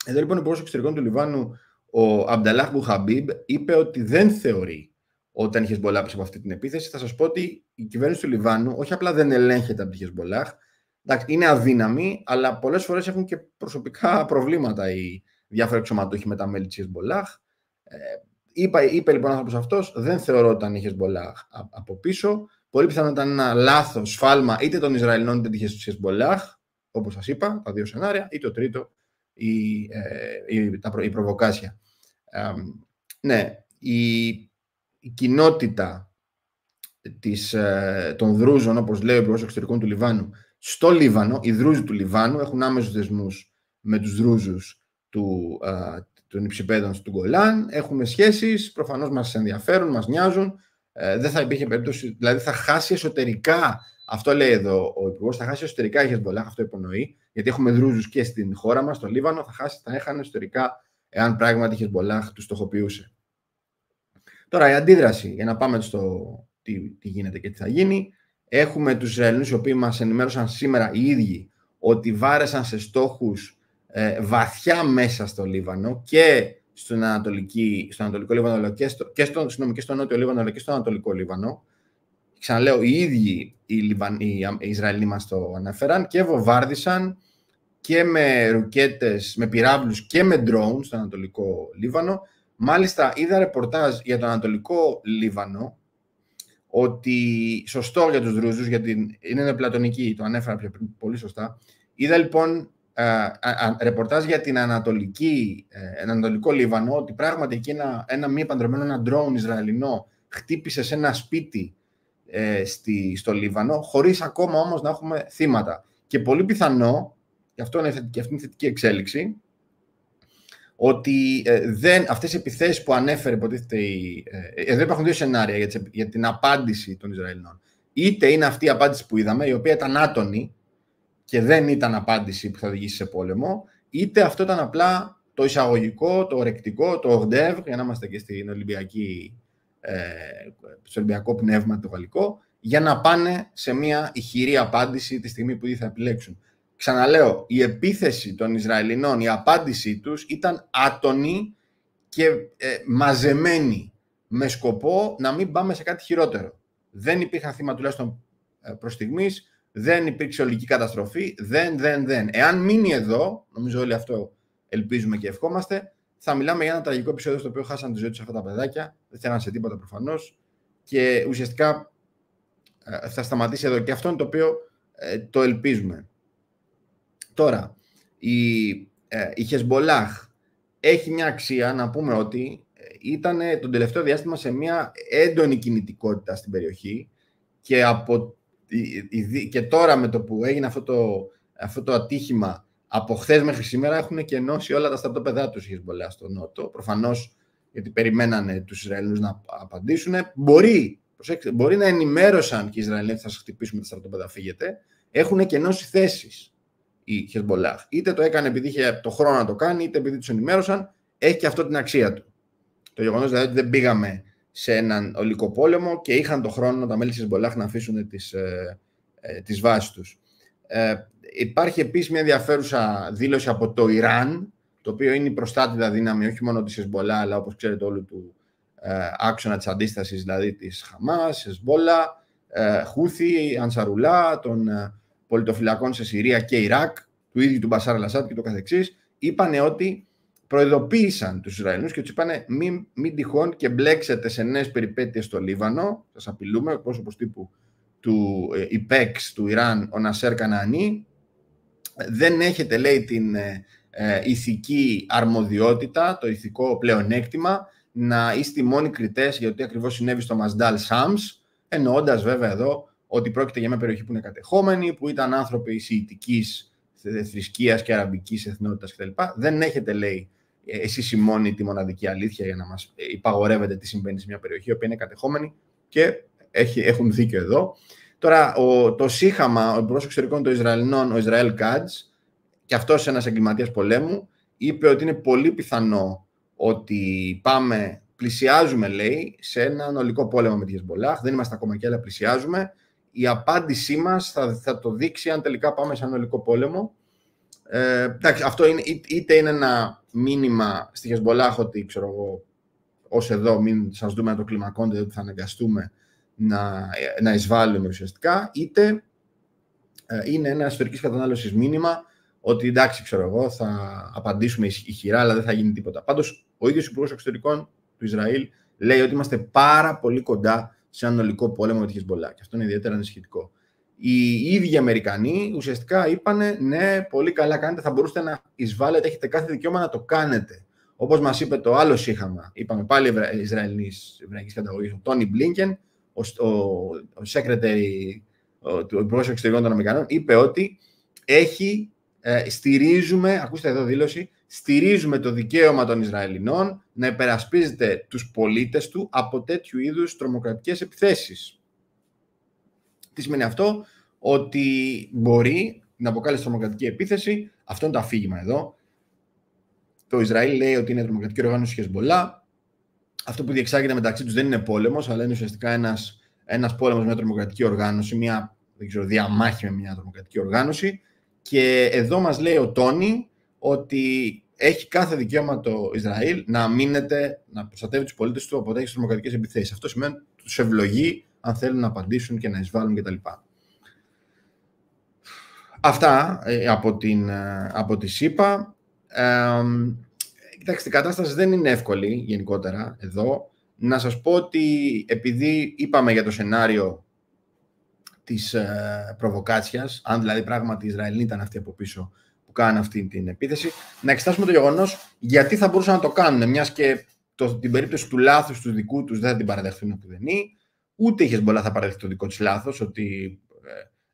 Εδώ λοιπόν ο υπουργός εξωτερικών του Λιβάνου, ο Αμπταλάχ Μπουχαμπίμπ, είπε ότι δεν θεωρεί όταν η Χεσμολάχ από αυτή την επίθεση. Θα σας πω ότι η κυβέρνηση του Λιβάνου όχι απλά δεν ελέγχεται από τη Χεσμολάχ, είναι αδύναμη, αλλά πολλές φορές έχουν και προσωπικά προβλήματα οι διάφοροι εξωματούχοι με τα μέλη της Χεσμολάχ. Ε, είπε, είπε λοιπόν άνθρωπος αυτός, δεν θεωρώ ότι αν η Χεσμολάχ από πίσω. Πολύ πιθανό ήταν ένα λάθος, σφάλμα είτε των Ισραηλινών είτε της Χεσμολάχ, όπως σας είπα, τα δύο σενάρια, ή το τρίτο η, ε, η, τα, προβοκάσια. ναι, η, η κοινότητα ε, των Δρούζων, όπως λέει ο Υπουργός Εξωτερικών του Λιβάνου, στο Λίβανο, οι Δρούζοι του Λιβάνου έχουν άμεσους δεσμούς με τους Δρούζους του, ε, των υψηπέδων του Γκολάν, έχουμε σχέσεις, προφανώς μας ενδιαφέρουν, μας νοιάζουν, ε, δεν θα υπήρχε περίπτωση, δηλαδή θα χάσει εσωτερικά, αυτό λέει εδώ ο Υπουργός, θα χάσει εσωτερικά η Χεσμπολάχ, αυτό υπονοεί, γιατί έχουμε δρούζους και στην χώρα μας, στο Λίβανο, θα χάσεις, θα έχανε ιστορικά εάν πράγματι η Χεσμολάχ τους στοχοποιούσε. Τώρα η αντίδραση, για να πάμε στο τι, τι γίνεται και τι θα γίνει. Έχουμε τους Ισραηλινούς οι οποίοι μας ενημέρωσαν σήμερα οι ίδιοι ότι βάρεσαν σε στόχους ε, βαθιά μέσα στο Λίβανο και στον, Ανατολική, Ανατολικό Λίβανο αλλά και, στο, και, στον, συγνώμη, και Νότιο Λίβανο αλλά και στον Ανατολικό Λίβανο. Ξαναλέω, οι ίδιοι οι, Λιβαν, οι, Ισραηλοί μας το αναφέραν και βοβάρδισαν και με ρουκέτες, με πυράβλους και με drones στο Ανατολικό Λίβανο. Μάλιστα είδα ρεπορτάζ για το Ανατολικό Λίβανο ότι σωστό για τους Ρούζους, γιατί είναι πλατωνική, το ανέφερα πιο πριν πολύ σωστά. Είδα λοιπόν ε, ρεπορτάζ για την Ανατολική, ε, Ανατολικό Λίβανο ότι πράγματι εκεί ένα, μη επαντρεμένο, ένα drone Ισραηλινό χτύπησε σε ένα σπίτι ε, στο Λίβανο, χωρίς ακόμα όμως να έχουμε θύματα. Και πολύ πιθανό και αυτό είναι θετική, αυτή είναι θετική εξέλιξη, ότι ε, οι επιθέσεις που ανέφερε υποτίθεται ε, ε, εδώ υπάρχουν δύο σενάρια για, την απάντηση των Ισραηλινών. Είτε είναι αυτή η απάντηση που είδαμε, η οποία ήταν άτονη και δεν ήταν απάντηση που θα οδηγήσει σε πόλεμο, είτε αυτό ήταν απλά το εισαγωγικό, το ορεκτικό, το ορντεύ, για να είμαστε και στην Ολυμπιακή, ε, στο Ολυμπιακό πνεύμα το γαλλικό, για να πάνε σε μια ηχηρή απάντηση τη στιγμή που θα επιλέξουν ξαναλέω, η επίθεση των Ισραηλινών, η απάντησή τους ήταν άτονη και ε, μαζεμένη με σκοπό να μην πάμε σε κάτι χειρότερο. Δεν υπήρχαν θύμα τουλάχιστον ε, προς στιγμής, δεν υπήρξε ολική καταστροφή, δεν, δεν, δεν. Εάν μείνει εδώ, νομίζω όλοι αυτό ελπίζουμε και ευχόμαστε, θα μιλάμε για ένα τραγικό επεισόδιο στο οποίο χάσαν τη ζωή τους αυτά τα παιδάκια. Δεν θέλανε σε τίποτα προφανώς. Και ουσιαστικά ε, θα σταματήσει εδώ. Και αυτό είναι το οποίο το ελπίζουμε. Τώρα, η, ε, η Χεσμολάχ έχει μια αξία να πούμε ότι ε, ήταν τον τελευταίο διάστημα σε μια έντονη κινητικότητα στην περιοχή και, από, και τώρα με το που έγινε αυτό το, αυτό το ατύχημα από χθες μέχρι σήμερα έχουν κενώσει όλα τα στρατόπεδά τους η Χεσμολά στο Νότο. Προφανώς γιατί περιμένανε τους Ισραηλινούς να απαντήσουν. Μπορεί, μπορεί να ενημέρωσαν και οι Ισραηλινοί ότι θα σας χτυπήσουμε τα στρατόπεδα, φύγετε. Έχουν κενώσει θέσεις η Χεσμολάχ. Είτε το έκανε επειδή είχε το χρόνο να το κάνει, είτε επειδή τους ενημέρωσαν, έχει και αυτό την αξία του. Το γεγονός δηλαδή ότι δεν πήγαμε σε έναν ολικό πόλεμο και είχαν το χρόνο τα μέλη της Χεσμολάχ να αφήσουν τις τις ε, ε, βάσεις τους. Ε, υπάρχει επίσης μια ενδιαφέρουσα δήλωση από το Ιράν, το οποίο είναι η προστάτητα δύναμη όχι μόνο της Χεσμολάχ, αλλά όπως ξέρετε όλου του ε, άξονα της αντίστασης, δηλαδή της Χαμάς, Χεσμολάχ, ε, Χούθη, Ανσαρουλά, των πολιτοφυλακών σε Συρία και Ιράκ, του ίδιου του Μπασάρα Λασάτ και το καθεξής, είπαν ότι προειδοποίησαν τους Ισραηλούς και τους είπαν μην, τυχόν και μπλέξετε σε νέες περιπέτειες στο Λίβανο, σας απειλούμε, πρόσωπος τύπου του ε, ΙΠΕΞ του Ιράν, ο Νασέρ Κανανή, δεν έχετε λέει την ε, ε, ηθική αρμοδιότητα, το ηθικό πλεονέκτημα, να είστε οι μόνοι κριτές για το τι ακριβώς συνέβη στο Μασντάλ Σάμ, εννοώντας βέβαια εδώ ότι πρόκειται για μια περιοχή που είναι κατεχόμενη, που ήταν άνθρωποι σιητικής θρησκείας και αραβικής εθνότητας κτλ. Δεν έχετε, λέει, ε, εσείς η μόνη τη μοναδική αλήθεια για να μας ε, υπαγορεύετε τι συμβαίνει σε μια περιοχή, η οποία είναι κατεχόμενη και έχει, έχουν δίκιο εδώ. Τώρα, ο, το ΣΥΧΑΜΑ, ο Υπουργός Εξωτερικών των Ισραηλινών, ο Ισραήλ Κάτζ, και αυτός ένας εγκληματίας πολέμου, είπε ότι είναι πολύ πιθανό ότι πάμε, πλησιάζουμε, λέει, σε έναν ολικό πόλεμο με τη Χεσμολάχ. Δεν είμαστε ακόμα εκεί, αλλά πλησιάζουμε η απάντησή μας θα, θα το δείξει αν τελικά πάμε σε ανολικό πόλεμο. Ε, εντάξει, αυτό είναι, είτε είναι ένα μήνυμα στη Χεσμολάχ ότι ξέρω εγώ, ως εδώ μην σας δούμε να το κλιμακώνετε ότι θα αναγκαστούμε να, να εισβάλλουμε ουσιαστικά, είτε ε, είναι ένα εσωτερική κατανάλωσης μήνυμα ότι εντάξει, ξέρω εγώ, θα απαντήσουμε ηχηρά, αλλά δεν θα γίνει τίποτα. Πάντως, ο ίδιος Υπουργός Εξωτερικών του Ισραήλ λέει ότι είμαστε πάρα πολύ κοντά σε ολικό πόλεμο με τη Χεσμολά. Και αυτό είναι ιδιαίτερα ανησυχητικό. Οι ίδιοι Αμερικανοί ουσιαστικά είπαν ναι, πολύ καλά κάνετε, θα μπορούσατε να εισβάλλετε, έχετε κάθε δικαίωμα να το κάνετε. Όπως μας είπε το άλλο σύγχαμα, είπαμε πάλι Ισραηλινή Εβραϊκή καταγωγής, ο Τόνι Μπλίνκεν, ο, ο, secretary του Υπουργού Εξωτερικών των Αμερικανών, είπε ότι έχει, ε, στηρίζουμε, ακούστε εδώ δήλωση, στηρίζουμε το δικαίωμα των Ισραηλινών να υπερασπίζεται τους πολίτες του από τέτοιου είδους τρομοκρατικές επιθέσεις. Τι σημαίνει αυτό, ότι μπορεί να αποκάλει τρομοκρατική επίθεση, αυτό είναι το αφήγημα εδώ. Το Ισραήλ λέει ότι είναι τρομοκρατική οργάνωση Χεσμολά. Αυτό που διεξάγεται μεταξύ τους δεν είναι πόλεμος, αλλά είναι ουσιαστικά ένας ένας πόλεμος με μια τρομοκρατική οργάνωση, μια δεν ξέρω, διαμάχη με μια τρομοκρατική οργάνωση. Και εδώ μας λέει ο Τόνι ότι έχει κάθε δικαίωμα το Ισραήλ να αμήνεται, να προστατεύει τους πολίτες του από τέτοιε τρομοκρατικές επιθέσεις. Αυτό σημαίνει ότι τους ευλογεί αν θέλουν να απαντήσουν και να εισβάλλουν κτλ. Αυτά ε, από, την, ε, από τη ΣΥΠΑ. κοιτάξτε, η κατάσταση δεν είναι εύκολη γενικότερα εδώ. Να σας πω ότι επειδή είπαμε για το σενάριο της ε, προβοκάτσιας, αν δηλαδή πράγματι οι Ισραηλοί ήταν αυτοί από πίσω που κάνουν αυτή την επίθεση, να εξετάσουμε το γεγονός γιατί θα μπορούσαν να το κάνουν, μιας και το, την περίπτωση του λάθους του δικού τους δεν θα την παραδεχθούν την ούτε είχε πολλά θα παραδεχτεί το δικό της λάθος, ότι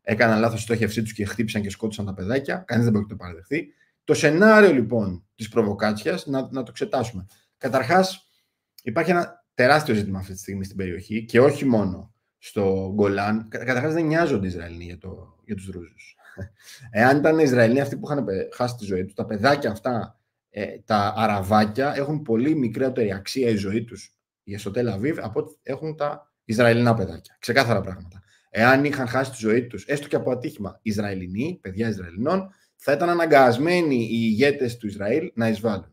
ε, έκαναν λάθος στόχευσή τους και χτύπησαν και σκότωσαν τα παιδάκια. Κανείς δεν μπορεί να το παραδεχθεί. Το σενάριο λοιπόν της προβοκάτσιας να, να το εξετάσουμε. Καταρχάς, υπάρχει ένα τεράστιο ζήτημα αυτή τη στιγμή στην περιοχή και όχι μόνο στο Γκολάν. Καταρχάς, δεν νοιάζονται οι Ισραηλοί για, το, για τους Ρούζους. Εάν ήταν Ισραηλοί αυτοί που είχαν χάσει τη ζωή τους, τα παιδάκια αυτά, ε, τα αραβάκια, έχουν πολύ μικρότερη αξία η ζωή τους στο Τελαβίβ από ότι έχουν τα Ισραηλινά παιδάκια. Ξεκάθαρα πράγματα. Εάν είχαν χάσει τη ζωή τους, έστω και από ατύχημα, Ισραηλινοί, παιδιά Ισραηλινών, θα ήταν αναγκασμένοι οι ηγέτες του Ισραήλ να εισβάλλουν.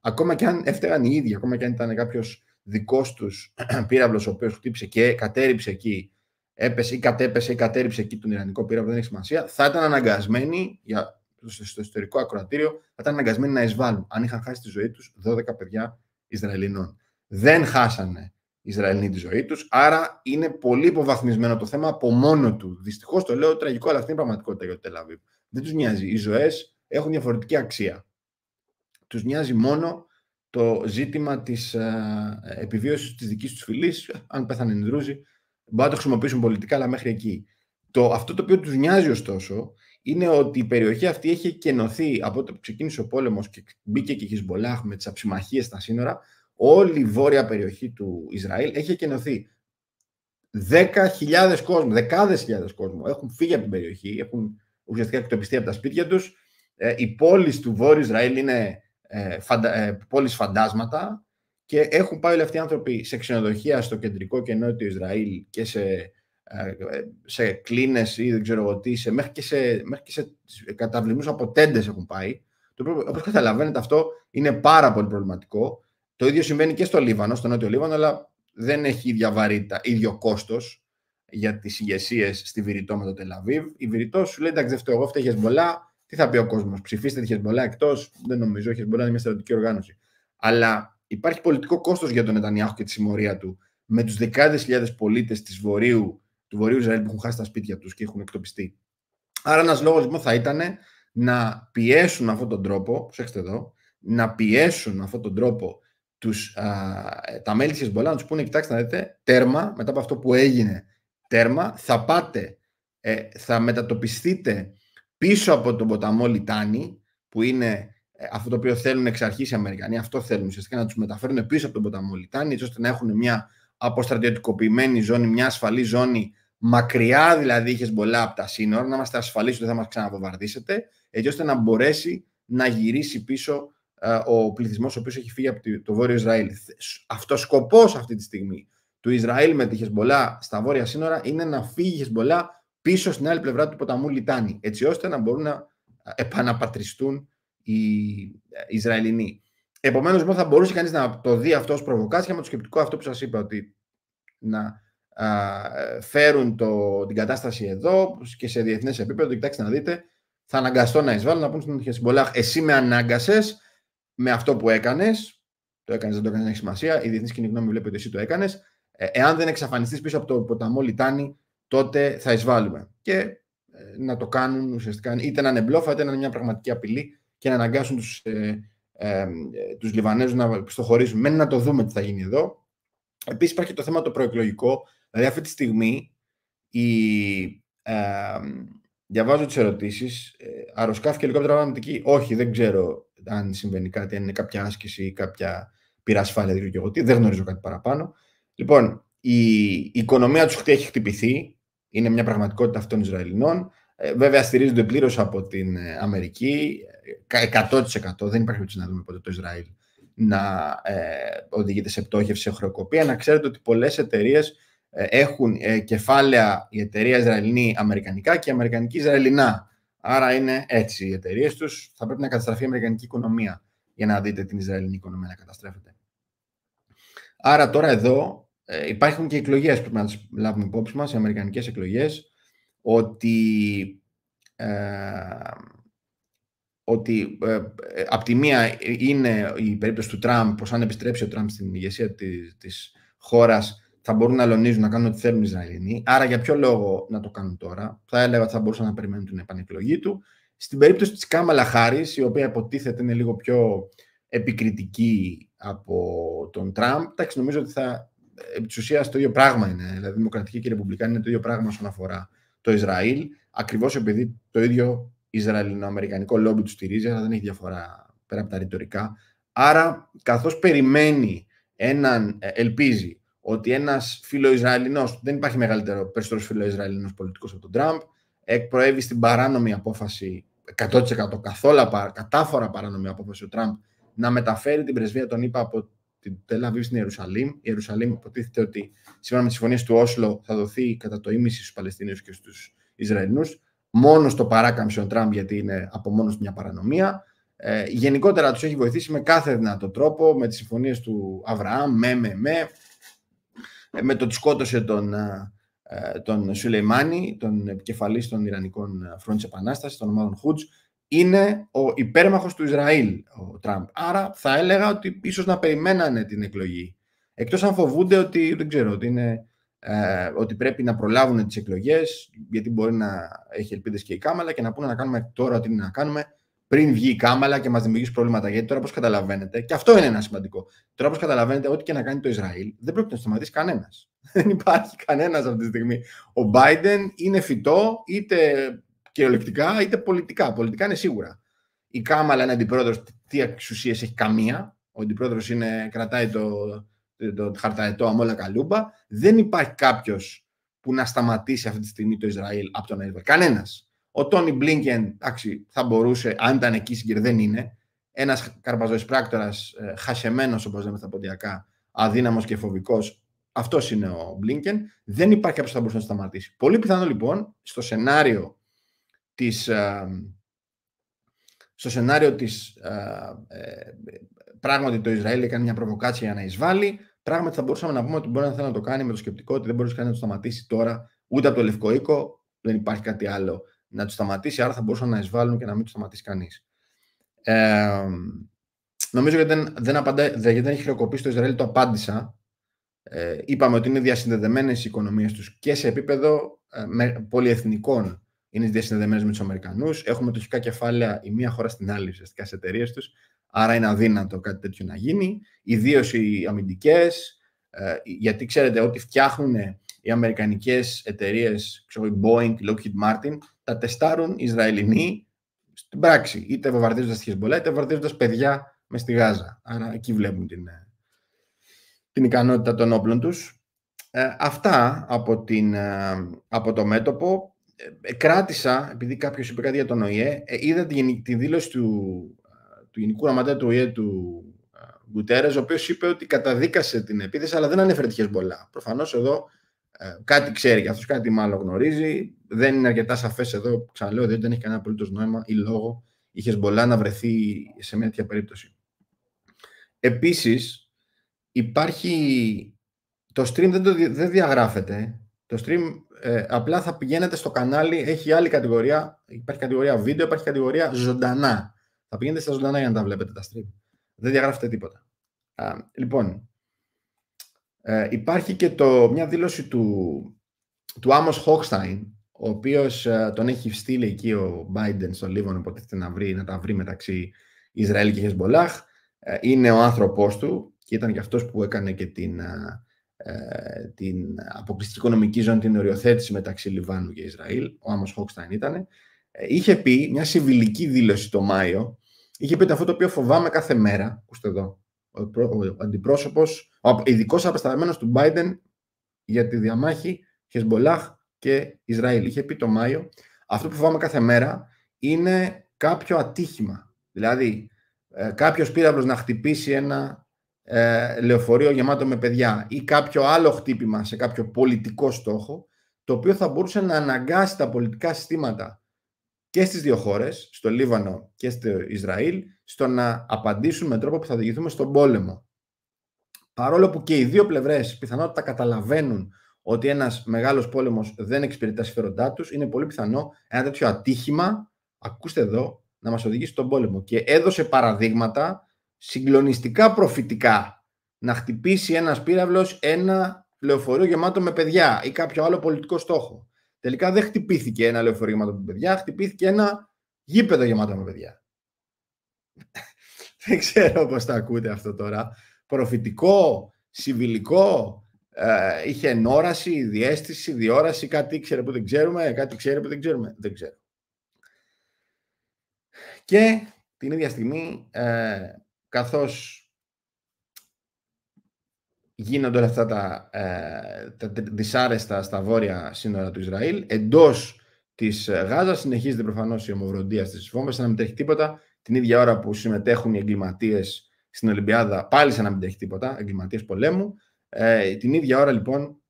Ακόμα και αν έφταιγαν οι ίδιοι, ακόμα και αν ήταν κάποιος δικός τους πύραυλος ο οποίος χτύπησε και κατέριψε εκεί έπεσε ή κατέπεσε ή κατέριψε εκεί τον Ιρανικό πύραυλο, δεν έχει σημασία, θα ήταν αναγκασμένοι για, στο ιστορικό ακροατήριο, θα ήταν αναγκασμένοι να εισβάλλουν. Αν είχαν χάσει τη ζωή τους 12 παιδιά Ισραηλινών. Δεν χάσανε οι Ισραηλοί τη ζωή τους, άρα είναι πολύ υποβαθμισμένο το θέμα από μόνο του. Δυστυχώς το λέω τραγικό, αλλά αυτή είναι η πραγματικότητα για το Τελαβίβ. Δεν τους νοιάζει. Οι ζωές έχουν διαφορετική αξία. Τους νοιάζει μόνο το ζήτημα της ε, επιβίωσης της δικής τους φυλής, αν πέθανε Ντρούζοι Μπορεί να το χρησιμοποιήσουν πολιτικά, αλλά μέχρι εκεί. Το, αυτό το οποίο τους νοιάζει ωστόσο είναι ότι η περιοχή αυτή έχει εκενωθεί από το ξεκίνησε ο πόλεμος και μπήκε και η Χισμπολάχ με τις αψημαχίες στα σύνορα. Όλη η βόρεια περιοχή του Ισραήλ έχει εκενωθεί. Δέκα χιλιάδες κόσμο, δεκάδες χιλιάδες κόσμο έχουν φύγει από την περιοχή, έχουν ουσιαστικά εκτοπιστεί από τα σπίτια τους. Ε, οι πόλεις του Βόρειου Ισραήλ είναι ε, ε πόλεις φαντάσματα. Και έχουν πάει όλοι αυτοί οι άνθρωποι σε ξενοδοχεία στο κεντρικό και νότιο Ισραήλ και σε, ε, σε κλίνες ή δεν ξέρω εγώ τι, σε, μέχρι και σε, μέχρι σε καταβλημούς από τέντες έχουν πάει. Όπως καταλαβαίνετε, αυτό είναι πάρα πολύ προβληματικό. Το ίδιο συμβαίνει και στο Λίβανο, στο νότιο Λίβανο, αλλά δεν έχει ίδια βαρύτητα, ίδιο κόστος για τις ηγεσίες στη Βηρητό με το Τελαβίβ. Η Βηρητό σου λέει: Εντάξει, δεν φταίω εγώ, φταίει πολλά. Τι θα πει ο κόσμος, ψηφίστε τη Χεσμολά εκτός. Δεν νομίζω, η Χεσμολά είναι μια στρατιωτική οργάνωση. Αλλά υπάρχει πολιτικό κόστος για τον Νετανιάχου και τη συμμορία του με τους δεκάδες χιλιάδες πολίτες του Βορείου Ισραήλ που έχουν χάσει τα σπίτια τους και έχουν εκτοπιστεί. Άρα ένας λόγος λοιπόν θα ήταν να πιέσουν αυτόν τον τρόπο, προσέξτε εδώ, να πιέσουν αυτόν τον τρόπο τους, τα μέλη της Χεσμολά να τους πούνε, κοιτάξτε να δείτε, τέρμα, μετά από αυτό που έγινε, τέρμα, θα πάτε, ε, θα μετατοπιστείτε πίσω από τον ποταμό Λιτάνη, που είναι ε, αυτό το οποίο θέλουν εξ αρχής οι Αμερικανοί, αυτό θέλουν ουσιαστικά να τους μεταφέρουν πίσω από τον ποταμό Λιτάνη, έτσι ώστε να έχουν μια αποστρατιωτικοποιημένη ζώνη, μια ασφαλή ζώνη, μακριά δηλαδή είχες πολλά από τα σύνορα, να είμαστε ασφαλείς ότι δεν θα μας ξαναβομβαρδίσετε, έτσι ώστε να μπορέσει να γυρίσει πίσω ε, ο πληθυσμός ο οποίος έχει φύγει από το βόρειο Ισραήλ. Αυτός σκοπός αυτή τη στιγμή του Ισραήλ με τη Χεσμολά στα βόρεια σύνορα είναι να φύγει η Χεσμολά πίσω στην άλλη πλευρά του ποταμού Λιτάνη, έτσι ώστε να μπορούν να ε, επαναπατριστούν οι ε, Ισραηλινοί. Επομένως, λοιπόν, θα μπορούσε κανείς να το δει αυτό ως προβοκάτσια με το σκεπτικό αυτό που σας είπα, ότι να α, φέρουν το, την κατάσταση εδώ και σε διεθνές επίπεδο. Κοιτάξτε να δείτε, θα αναγκαστώ να εισβάλλω, να πούν στην Χεσμολάχ, εσύ με ανάγκασες με αυτό που έκανες. Το έκανες, δεν το έκανες, δεν έχει σημασία. Η διεθνής κοινή γνώμη βλέπει ότι εσύ το έκανες. Ε, εάν δεν εξαφανιστείς πίσω από το ποταμό Λιτάνη, τότε θα εισβάλλουμε. Και ε, να το κάνουν ουσιαστικά είτε να είναι μπλόφα, είτε να είναι μια πραγματική απειλή και να αναγκάσουν τους, ε, ε, τους Λιβανέζους να πιστοχωρήσουν. Μένει να το δούμε τι θα γίνει εδώ. Επίσης υπάρχει το θέμα το προεκλογικό. Δηλαδή αυτή τη στιγμή η, ε, διαβάζω τις ερωτήσεις. Ε, αεροσκάφη και ελικόπτερα αναπτυκή. Όχι, δεν ξέρω αν συμβαίνει κάτι, αν είναι κάποια άσκηση ή κάποια πυρασφάλεια, δηλαδή και εγώ Δεν γνωρίζω κάτι παραπάνω. Λοιπόν, η, οικονομία τους έχει χτυπηθεί. Είναι μια πραγματικότητα αυτών Ισραηλινών. Ε, βέβαια στηρίζονται πλήρως από την ε, Αμερική. 100% ε, δεν υπάρχει ούτε να δούμε ποτέ το Ισραήλ να ε, οδηγείται σε πτώχευση, σε χρεοκοπία. Να ξέρετε ότι πολλές εταιρείες ε, έχουν ε, κεφάλαια η εταιρεία Ισραηλινή-Αμερικανικά και η Αμερικανική-Ισραηλινά. Άρα είναι έτσι οι εταιρείες τους. Θα πρέπει να καταστραφεί η Αμερικανική οικονομία για να δείτε την Ισραηλινή οικονομία να καταστρέφεται. Άρα τώρα εδώ υπάρχουν και εκλογές που πρέπει να λάβουμε υπόψη μας, οι Αμερικανικές εκλογές ότι, ε, ότι ε, ε, από τη μία είναι η περίπτωση του Τραμπ, πως αν επιστρέψει ο Τραμπ στην ηγεσία της, της χώρας θα μπορούν να λονίζουν, να κάνουν ό,τι θέλουν οι Ισραηλινοί. Άρα για ποιο λόγο να το κάνουν τώρα. Θα έλεγα ότι θα μπορούσαν να περιμένουν την επανεκλογή του. Στην περίπτωση της Κάμαλα Χάρης, η οποία υποτίθεται είναι λίγο πιο επικριτική από τον Τραμπ, εντάξει, νομίζω ότι θα, επί της ουσίας το ίδιο πράγμα είναι. Δηλαδή, δημοκρατική και ρεπουμπλικά είναι το ίδιο πράγμα όσον αφορά το Ισραήλ, ακριβώς επειδή το ίδιο Ισραηλινο-Αμερικανικό λόμπι τους στηρίζει, αλλά δεν έχει διαφορά πέρα από τα ρητορικά. Άρα, καθώς περιμένει έναν, ε, ελπίζει ότι ένας φιλοϊσραηλινός, δεν υπάρχει μεγαλύτερο, περισσότερος φιλοϊσραηλινός πολιτικός από τον Τραμπ, εκπροέβη στην παράνομη απόφαση, 100% καθόλου κατάφορα παράνομη απόφαση ο Τραμπ, να μεταφέρει την πρεσβεία των ΗΠΑ από την Τελαβή στην Ιερουσαλήμ. Η Ιερουσαλήμ υποτίθεται ότι σύμφωνα με τις συμφωνίες του Όσλο θα δοθεί κατά το ίμιση στους Παλαιστινίους και στους Ισραηλινούς. Μόνος στο παράκαμψε ο Τραμπ, γιατί είναι από μόνος μια παρανομία. Ε, γενικότερα τους έχει βοηθήσει με κάθε δυνατό τρόπο, με τις συμφωνίες του Αβραάμ, με, με, με, ε, με το ότι σκότωσε τον, ε, τον Σουλεϊμάνι, τον επικεφαλής των Ιρανικών Φρόντ Επανάστασης, των ομάδων Χούτζ, είναι ο υπέρμαχος του Ισραήλ ο Τραμπ. Άρα θα έλεγα ότι ίσως να περιμένανε την εκλογή. Εκτός αν φοβούνται ότι, δεν ξέρω, ότι, είναι, ε, ότι πρέπει να προλάβουν τις εκλογές, γιατί μπορεί να έχει ελπίδες και η Κάμαλα και να πούνε να κάνουμε τώρα τι να κάνουμε πριν βγει η Κάμαλα και μας δημιουργήσει προβλήματα. Γιατί τώρα, όπως καταλαβαίνετε, και αυτό είναι ένα σημαντικό, τώρα, όπως καταλαβαίνετε, ό,τι και να κάνει το Ισραήλ, δεν πρόκειται να σταματήσει κανένας. Δεν υπάρχει κανένας αυτή τη στιγμή. Ο Biden είναι φυτό, είτε κυριολεκτικά είτε πολιτικά. Πολιτικά είναι σίγουρα. Η Κάμαλα είναι αντιπρόεδρος, τι εξουσίες έχει καμία. Ο αντιπρόεδρος κρατάει το, το, το, χαρταετό αμόλα καλούμπα. Δεν υπάρχει κάποιος που να σταματήσει αυτή τη στιγμή το Ισραήλ από τον Ισραήλ. Κανένας. Ο Τόνι Μπλίνκεν εντάξει, θα μπορούσε, αν ήταν εκεί συγκεκριμένα, δεν είναι. Ένας καρπαζο ε, χασεμένος όπως λέμε στα ποντιακά, αδύναμος και φοβικός. Αυτός είναι ο Μπλίνκεν. Δεν υπάρχει κάποιος που θα μπορούσε να σταματήσει. Πολύ πιθανό λοιπόν στο σενάριο της, στο σενάριο της ε, πράγματι το Ισραήλ έκανε μια προβοκάτσια για να εισβάλλει, πράγματι θα μπορούσαμε να πούμε ότι μπορεί να θέλει να το κάνει με το σκεπτικό ότι δεν μπορούσε κανεί να το σταματήσει τώρα ούτε από το Λευκό Οίκο, δεν υπάρχει κάτι άλλο να του σταματήσει, άρα θα μπορούσαν να εισβάλλουν και να μην του σταματήσει κανείς. Ε, νομίζω γιατί δεν, δεν, απαντά, γιατί δεν έχει χρεοκοπήσει το Ισραήλ, το απάντησα. Ε, είπαμε ότι είναι διασυνδεδεμένες οι οικονομίες τους και σε επίπεδο ε, με, είναι διασυνδεδεμένες με τους Αμερικανούς. Έχουμε τοχικά κεφάλαια η μία χώρα στην άλλη ουσιαστικά στι εταιρείες τους. Άρα είναι αδύνατο κάτι τέτοιο να γίνει. Ιδίως οι αμυντικές, ε, γιατί ξέρετε ότι φτιάχνουν οι αμερικανικές εταιρείες, ξέρω η Boeing, η Lockheed Martin, τα τεστάρουν οι Ισραηλινοί στην πράξη. Είτε βομβαρδίζοντας τη Χεσμολά, είτε βομβαρδίζοντας παιδιά μες στη Γάζα. Άρα εκεί βλέπουν την, ε, την ικανότητα των όπλων τους. Ε, αυτά από, την, ε, από το μέτωπο. Ε, ε, κράτησα, επειδή κάποιος είπε κάτι για τον ΟΗΕ, ε, είδα τη, τη δήλωση του, του Γενικού Γραμματέα του ΟΗΕ του Γκουτέρες, ο οποίος είπε ότι καταδίκασε την επίθεση, αλλά δεν ανέφερε τη Χεσμολά. Προφανώς εδώ κάτι ξέρει για αυτό, κάτι μάλλον γνωρίζει. Δεν είναι αρκετά σαφές εδώ, ξαναλέω, διότι δεν έχει κανένα απολύτως νόημα ή λόγο η Χεσμολά να βρεθεί σε μια τέτοια περίπτωση. Επίσης, υπάρχει. Το stream δεν, το, δεν διαγράφεται. Το stream ε, απλά θα πηγαίνετε στο κανάλι, έχει άλλη κατηγορία. Υπάρχει κατηγορία βίντεο, υπάρχει κατηγορία ζωντανά. Θα πηγαίνετε στα ζωντανά για να τα βλέπετε τα stream. Δεν διαγράφετε τίποτα. λοιπόν, ε, υπάρχει και το, μια δήλωση του, του Άμος Χόκσταϊν, ο οποίος ε, τον έχει στείλει εκεί ο Biden στο οπότε θέλει να, βρει, να τα βρει μεταξύ Ισραήλ και Χεσμολάχ. Ε, είναι ο άνθρωπός του και ήταν και αυτός που έκανε και την, ε, ε, την αποκλειστική οικονομική ζώνη, την οριοθέτηση μεταξύ Λιβάνου και Ισραήλ, ο Άμος Χόκσταν ήταν, ε, είχε πει μια συμβιλική δήλωση το Μάιο, είχε πει ότι αυτό το οποίο φοβάμαι κάθε μέρα, ακούστε εδώ, ο, ο αντιπρόσωπος, ο ειδικός απεσταλμένος του Biden για τη διαμάχη Χεσμπολάχ και Ισραήλ. Είχε πει το Μάιο, αυτό που φοβάμαι κάθε μέρα είναι κάποιο ατύχημα. Δηλαδή, ε, κάποιος πύραυλος να χτυπήσει ένα ε, λεωφορείο γεμάτο με παιδιά ή κάποιο άλλο χτύπημα σε κάποιο πολιτικό στόχο, το οποίο θα μπορούσε να αναγκάσει τα πολιτικά συστήματα και στις δύο χώρες, στο Λίβανο και στο Ισραήλ, στο να απαντήσουν με τρόπο που θα οδηγηθούμε στον πόλεμο. Παρόλο που και οι δύο πλευρές πιθανότητα καταλαβαίνουν ότι ένας μεγάλος πόλεμος δεν εξυπηρετεί τα συμφέροντά τους, είναι πολύ πιθανό ένα τέτοιο ατύχημα, ακούστε εδώ, να μας οδηγήσει στον πόλεμο. Και έδωσε παραδείγματα συγκλονιστικά προφητικά να χτυπήσει ένας πύραυλος ένα λεωφορείο γεμάτο με παιδιά ή κάποιο άλλο πολιτικό στόχο. Τελικά δεν χτυπήθηκε ένα λεωφορείο γεμάτο με παιδιά, χτυπήθηκε ένα γήπεδο γεμάτο με παιδιά. δεν ξέρω πώς τα ακούτε αυτό τώρα. Προφητικό, συμβιλικό, ε, είχε ενόραση, διέστηση, διόραση, κάτι ήξερε που δεν ξέρουμε, κάτι ξέρει που δεν ξέρουμε. Δεν ξέρω. Και την ίδια στιγμή ε, καθώς γίνονται όλα αυτά τα, ε, τα δυσάρεστα στα βόρεια σύνορα του Ισραήλ. εντός της ε, Γάζας συνεχίζεται προφανώς η ομοβροντία στις βόμβες, σαν να μην τρέχει τίποτα. Την ίδια ώρα που συμμετέχουν οι εγκληματίες στην Ολυμπιάδα, πάλι σαν να μην τρέχει τίποτα, εγκληματίες πολέμου. Ε, την ίδια ώρα λοιπόν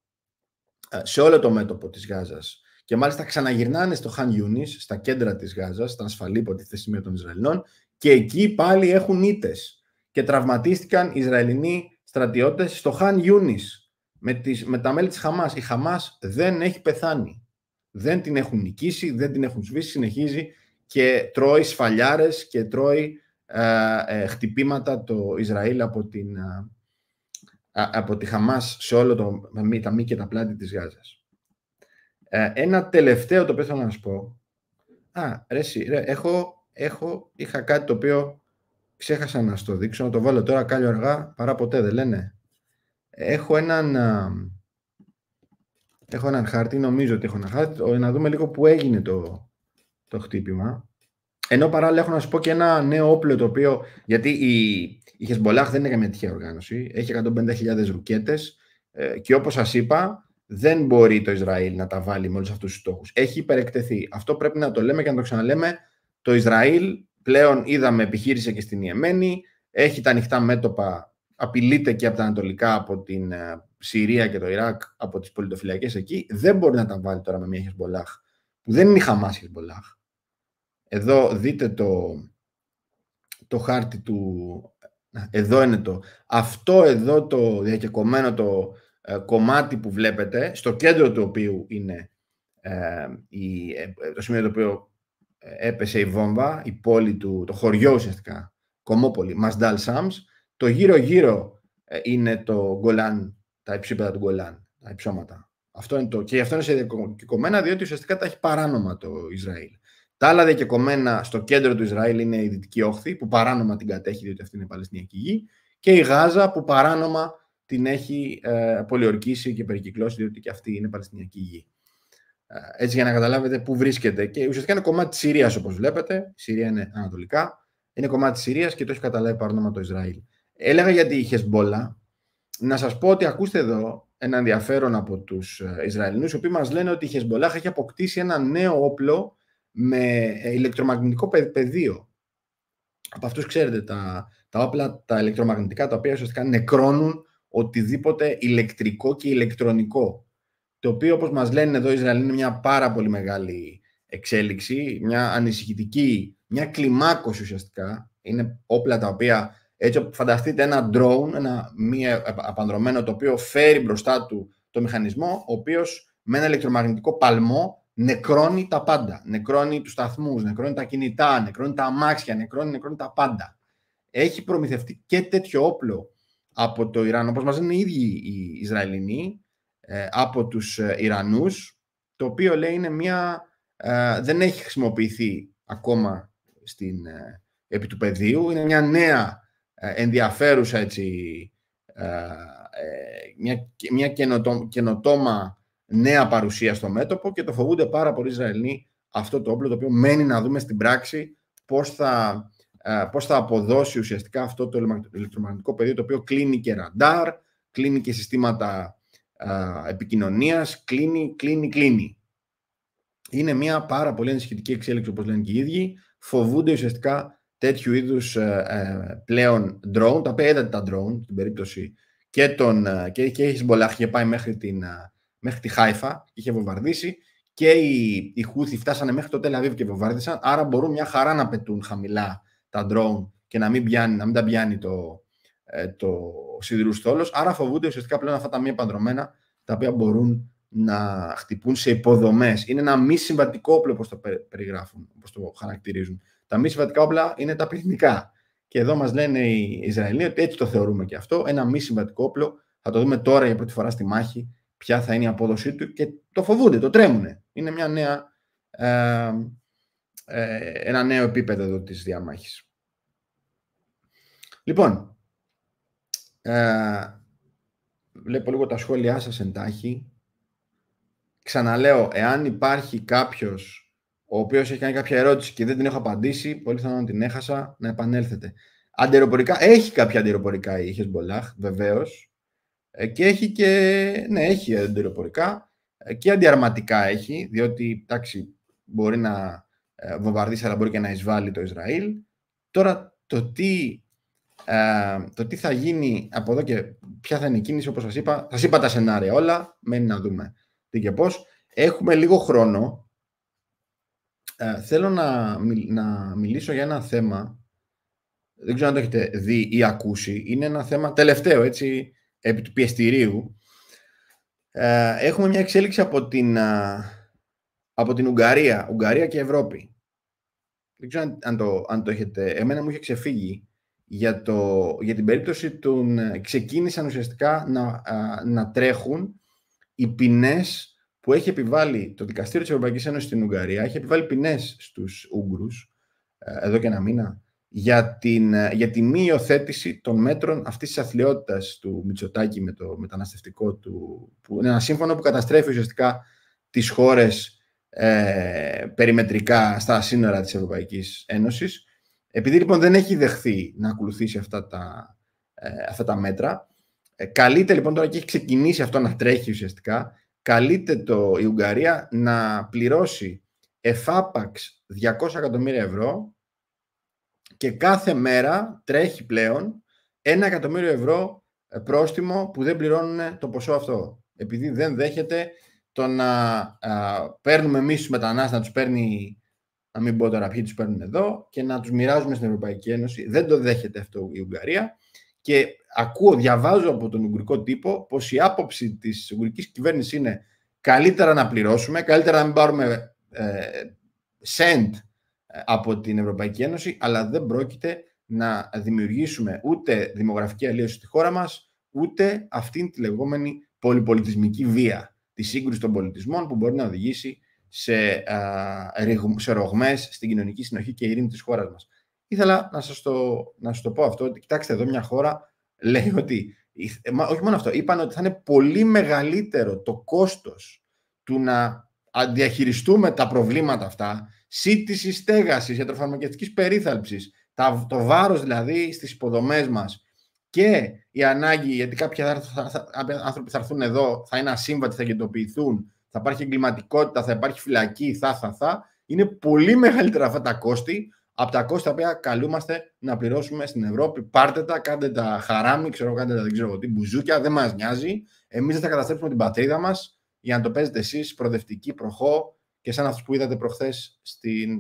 ε, σε όλο το μέτωπο της Γάζας. Και μάλιστα ξαναγυρνάνε στο Χαν Ιούνις, στα κέντρα της Γάζας, στα ασφαλή υποτίθεται των Ισραηλινών, και εκεί πάλι έχουν ήτες. Και τραυματίστηκαν Ισραηλινοί στρατιώτες στο Χαν Ιούνις με, τις, με τα μέλη της Χαμάς. Η Χαμάς δεν έχει πεθάνει. Δεν την έχουν νικήσει, δεν την έχουν σβήσει, συνεχίζει και τρώει σφαλιάρες και τρώει ε, ε, χτυπήματα το Ισραήλ από, την, ε, από τη Χαμάς σε όλο το, τα μη και τα πλάτη της Γάζας. ένα τελευταίο το οποίο θέλω να σας πω. Α, ρε, έχω έχω, είχα κάτι το οποίο ξέχασα να στο δείξω, να το βάλω τώρα κάλλιο αργά, παρά ποτέ δεν λένε. Έχω έναν, έχω έναν χάρτη, νομίζω ότι έχω έναν χάρτη, να δούμε λίγο που έγινε το, το χτύπημα. Ενώ παράλληλα έχω να σου πω και ένα νέο όπλο το οποίο, γιατί η, η Χεσμολάχ δεν είναι καμία τυχαία οργάνωση, έχει 150.000 ρουκέτες ε, και όπως σας είπα, δεν μπορεί το Ισραήλ να τα βάλει με όλους αυτούς τους στόχους. Έχει υπερεκτεθεί. Αυτό πρέπει να το λέμε και να το ξαναλέμε το Ισραήλ πλέον είδαμε επιχείρησε και στην Ιεμένη, έχει τα ανοιχτά μέτωπα, απειλείται και από τα ανατολικά, από την ε, Συρία και το Ιράκ, από τις πολιτοφυλακές εκεί. Δεν μπορεί να τα βάλει τώρα με μια Χεσμολάχ, που δεν είναι η Χαμάς Χεσμολάχ. Εδώ δείτε το, το χάρτη του... Εδώ είναι το... Αυτό εδώ το διακεκομένο το ε, κομμάτι που βλέπετε, στο κέντρο του οποίου είναι ε, η, το σημείο το οποίο έπεσε η βόμβα, η πόλη του, το χωριό ουσιαστικά, Κομόπολη, Μασντάλ Σάμς. Το γύρω-γύρω ε, είναι το Γκολάν, τα υψίπεδα του Γκολάν, τα υψώματα. Αυτό είναι το, και αυτό είναι σε διακομμένα, διότι ουσιαστικά τα έχει παράνομα το Ισραήλ. Τα άλλα κομένα, στο κέντρο του Ισραήλ είναι η Δυτική Όχθη, που παράνομα την κατέχει, διότι αυτή είναι η Παλαιστινιακή γη, και η Γάζα, που παράνομα την έχει ε, πολιορκήσει και περικυκλώσει, διότι και αυτή είναι Παλαιστινιακή γη έτσι για να καταλάβετε πού βρίσκεται. Και ουσιαστικά είναι κομμάτι της Συρίας όπως βλέπετε. Η Συρία είναι ανατολικά. Είναι κομμάτι της Συρίας και το έχει καταλάβει παρόνομα το Ισραήλ. Έλεγα γιατί η Χεσμπόλα. Να σας πω ότι ακούστε εδώ ένα ενδιαφέρον από τους ε, Ισραηλινούς, οι οποίοι μας λένε ότι η Χεσμπολάχ έχει αποκτήσει ένα νέο όπλο με ε, ηλεκτρομαγνητικό πεδίο. Από αυτούς, ξέρετε τα, τα όπλα, τα ηλεκτρομαγνητικά, τα οποία ουσιαστικά νεκρώνουν οτιδήποτε ηλεκτρικό και ηλεκτρονικό το οποίο όπως μας λένε εδώ Ισραήλ είναι μια πάρα πολύ μεγάλη εξέλιξη, μια ανησυχητική, μια κλιμάκωση ουσιαστικά. Είναι όπλα τα οποία, έτσι φανταστείτε ένα drone, ένα μη απανδρομένο το οποίο φέρει μπροστά του το μηχανισμό, ο οποίος με ένα ηλεκτρομαγνητικό παλμό νεκρώνει τα πάντα. Νεκρώνει τους σταθμούς, νεκρώνει τα κινητά, νεκρώνει τα αμάξια, νεκρώνει, νεκρώνει τα πάντα. Έχει προμηθευτεί και τέτοιο όπλο από το Ιράν, όπως μας λένε οι ίδιοι οι Ισραηλινοί, ε, από τους ε, Ιρανούς, το οποίο λέει είναι μια, ε, δεν έχει χρησιμοποιηθεί ακόμα στην, επί του πεδίου, είναι μια νέα ενδιαφέρουσα έτσι, μια, καινοτόμα νέα παρουσία στο μέτωπο και το φοβούνται πάρα πολλοί Ισραηλοί αυτό το όπλο, το οποίο μένει να δούμε στην πράξη πώς θα, πώς θα αποδώσει ουσιαστικά αυτό το ηλεκτρομαγνητικό πεδίο, το οποίο κλείνει και ραντάρ, κλείνει και συστήματα επικοινωνίας κλείνει, κλείνει, κλείνει. Είναι μια πάρα πολύ ενισχυτική εξέλιξη, όπως λένε και οι ίδιοι. Φοβούνται ουσιαστικά τέτοιου είδους ε, ε, πλέον drone, τα οποία τα drone, στην περίπτωση και, τον, ε, και, η είχε πάει μέχρι, την, μέχρι τη Χάιφα, είχε βομβαρδίσει και οι, οι Χούθοι φτάσανε μέχρι το Τελαβίβ και βομβάρδισαν, άρα μπορούν μια χαρά να πετούν χαμηλά τα drone και να μην, πιάνει, να μην τα πιάνει το, ε, το σιδηρούς στόλο. Άρα φοβούνται ουσιαστικά πλέον αυτά τα μη επανδρομένα τα οποία μπορούν να χτυπούν σε υποδομές. Είναι ένα μη συμβατικό όπλο, όπως το περιγράφουν, όπως το χαρακτηρίζουν. Τα μη συμβατικά όπλα είναι τα πυρηνικά. Και εδώ μας λένε οι Ισραηλοί ότι έτσι το θεωρούμε και αυτό. Ένα μη συμβατικό όπλο. Θα το δούμε τώρα για πρώτη φορά στη μάχη ποια θα είναι η απόδοσή του και το φοβούνται, το τρέμουν. Είναι μια νέα, ε, ε, ένα νέο επίπεδο εδώ της Λοιπόν, ε, βλέπω λίγο τα σχόλιά σας εντάχει. Ξαναλέω, εάν υπάρχει κάποιος ο οποίος έχει κάνει κάποια ερώτηση και δεν την έχω απαντήσει, πολύ να την έχασα, να επανέλθετε. Αντιεροπορικά, έχει κάποια αντιεροπορικά η Χεσμπολάχ, βεβαίως. Ε, και έχει και, ναι, έχει αντεροπορικά ε, και αντιαρματικά έχει, διότι, εντάξει, μπορεί να ε, βομβαρδίσει, αλλά μπορεί και να εισβάλλει το Ισραήλ. Τώρα, το τι ε, το τι θα γίνει από εδώ και ποια θα είναι η κίνηση, όπως σας είπα, σας είπα τα σενάρια όλα, μένει να δούμε τι πώς. Έχουμε λίγο χρόνο. Ε, θέλω να, να μιλήσω για ένα θέμα, δεν ξέρω αν το έχετε δει ή ακούσει, είναι ένα θέμα τελευταίο, έτσι, επί του πιεστηρίου. Ε, έχουμε μια εξέλιξη από την, από την Ουγγαρία, Ουγγαρία και Ευρώπη. Δεν ξέρω αν το, αν το έχετε... Εμένα μου είχε ξεφύγει για, το, για την περίπτωση του ε, Ξεκίνησαν ουσιαστικά να, να τρέχουν οι ποινές που έχει επιβάλει το Δικαστήριο της Ευρωπαϊκής Ένωσης στην Ουγγαρία, έχει επιβάλει ποινές στους Ούγγρους, ε, εδώ και ένα μήνα, για, την, ε, για τη μη υιοθέτηση των μέτρων αυτής της αθλειότητας του Μητσοτάκη με το μεταναστευτικό του, που είναι ένα σύμφωνο που καταστρέφει ουσιαστικά τις χώρες ε, περιμετρικά στα σύνορα της Ευρωπαϊκής Ένωσης επειδή λοιπόν δεν έχει δεχθεί να ακολουθήσει αυτά τα, ε, αυτά τα μέτρα, ε, καλείται λοιπόν τώρα και έχει ξεκινήσει αυτό να τρέχει ουσιαστικά, καλείται το, η Ουγγαρία να πληρώσει εφάπαξ 200 εκατομμύρια ευρώ και κάθε μέρα τρέχει πλέον ένα εκατομμύριο ευρώ ε, πρόστιμο που δεν πληρώνουν το ποσό αυτό. Επειδή δεν δέχεται το να α, παίρνουμε εμείς τους μετανάστες, να τους παίρνει να μην πω τώρα ποιοι τους παίρνουν εδώ, και να τους μοιράζουμε στην Ευρωπαϊκή Ένωση. Δεν το δέχεται αυτό η Ουγγαρία. Και ακούω, διαβάζω από τον Ουγγρικό τύπο πως η άποψη της Ουγγρικής κυβέρνησης είναι καλύτερα να πληρώσουμε, καλύτερα να μην πάρουμε σέντ ε, ε, από την Ευρωπαϊκή Ένωση, αλλά δεν πρόκειται να δημιουργήσουμε ούτε δημογραφική αλλίωση στη χώρα μας, ούτε αυτήν τη λεγόμενη πολυπολιτισμική βία, τη σύγκρουση των πολιτισμών που μπορεί να οδηγήσει σε, σε ρογμές στην κοινωνική συνοχή και ειρήνη της χώρας μας. Ήθελα να σας το, να σας το πω αυτό, ότι κοιτάξτε εδώ μια χώρα λέει ότι, ε, όχι μόνο αυτό, είπαν ότι θα είναι πολύ μεγαλύτερο το κόστος του να διαχειριστούμε τα προβλήματα αυτά, σύντησης στέγασης, ιατροφαρμακευτικής περίθαλψης, το βάρος δηλαδή στις υποδομές μας και η ανάγκη, γιατί κάποιοι άνθρωποι θα έρθουν εδώ, θα είναι ασύμβατοι, θα κινητοποιηθούν, θα υπάρχει εγκληματικότητα, θα υπάρχει φυλακή, θα, θα, θα. Είναι πολύ μεγαλύτερα αυτά τα κόστη από τα κόστη τα οποία καλούμαστε να πληρώσουμε στην Ευρώπη. Πάρτε τα, κάντε τα χαράμι, ξέρω, κάντε τα δεν ξέρω τι, μπουζούκια, δεν μας νοιάζει. Εμείς δεν θα καταστρέψουμε την πατρίδα μας για να το παίζετε εσείς προοδευτική, προχώ και σαν αυτούς που είδατε προχθές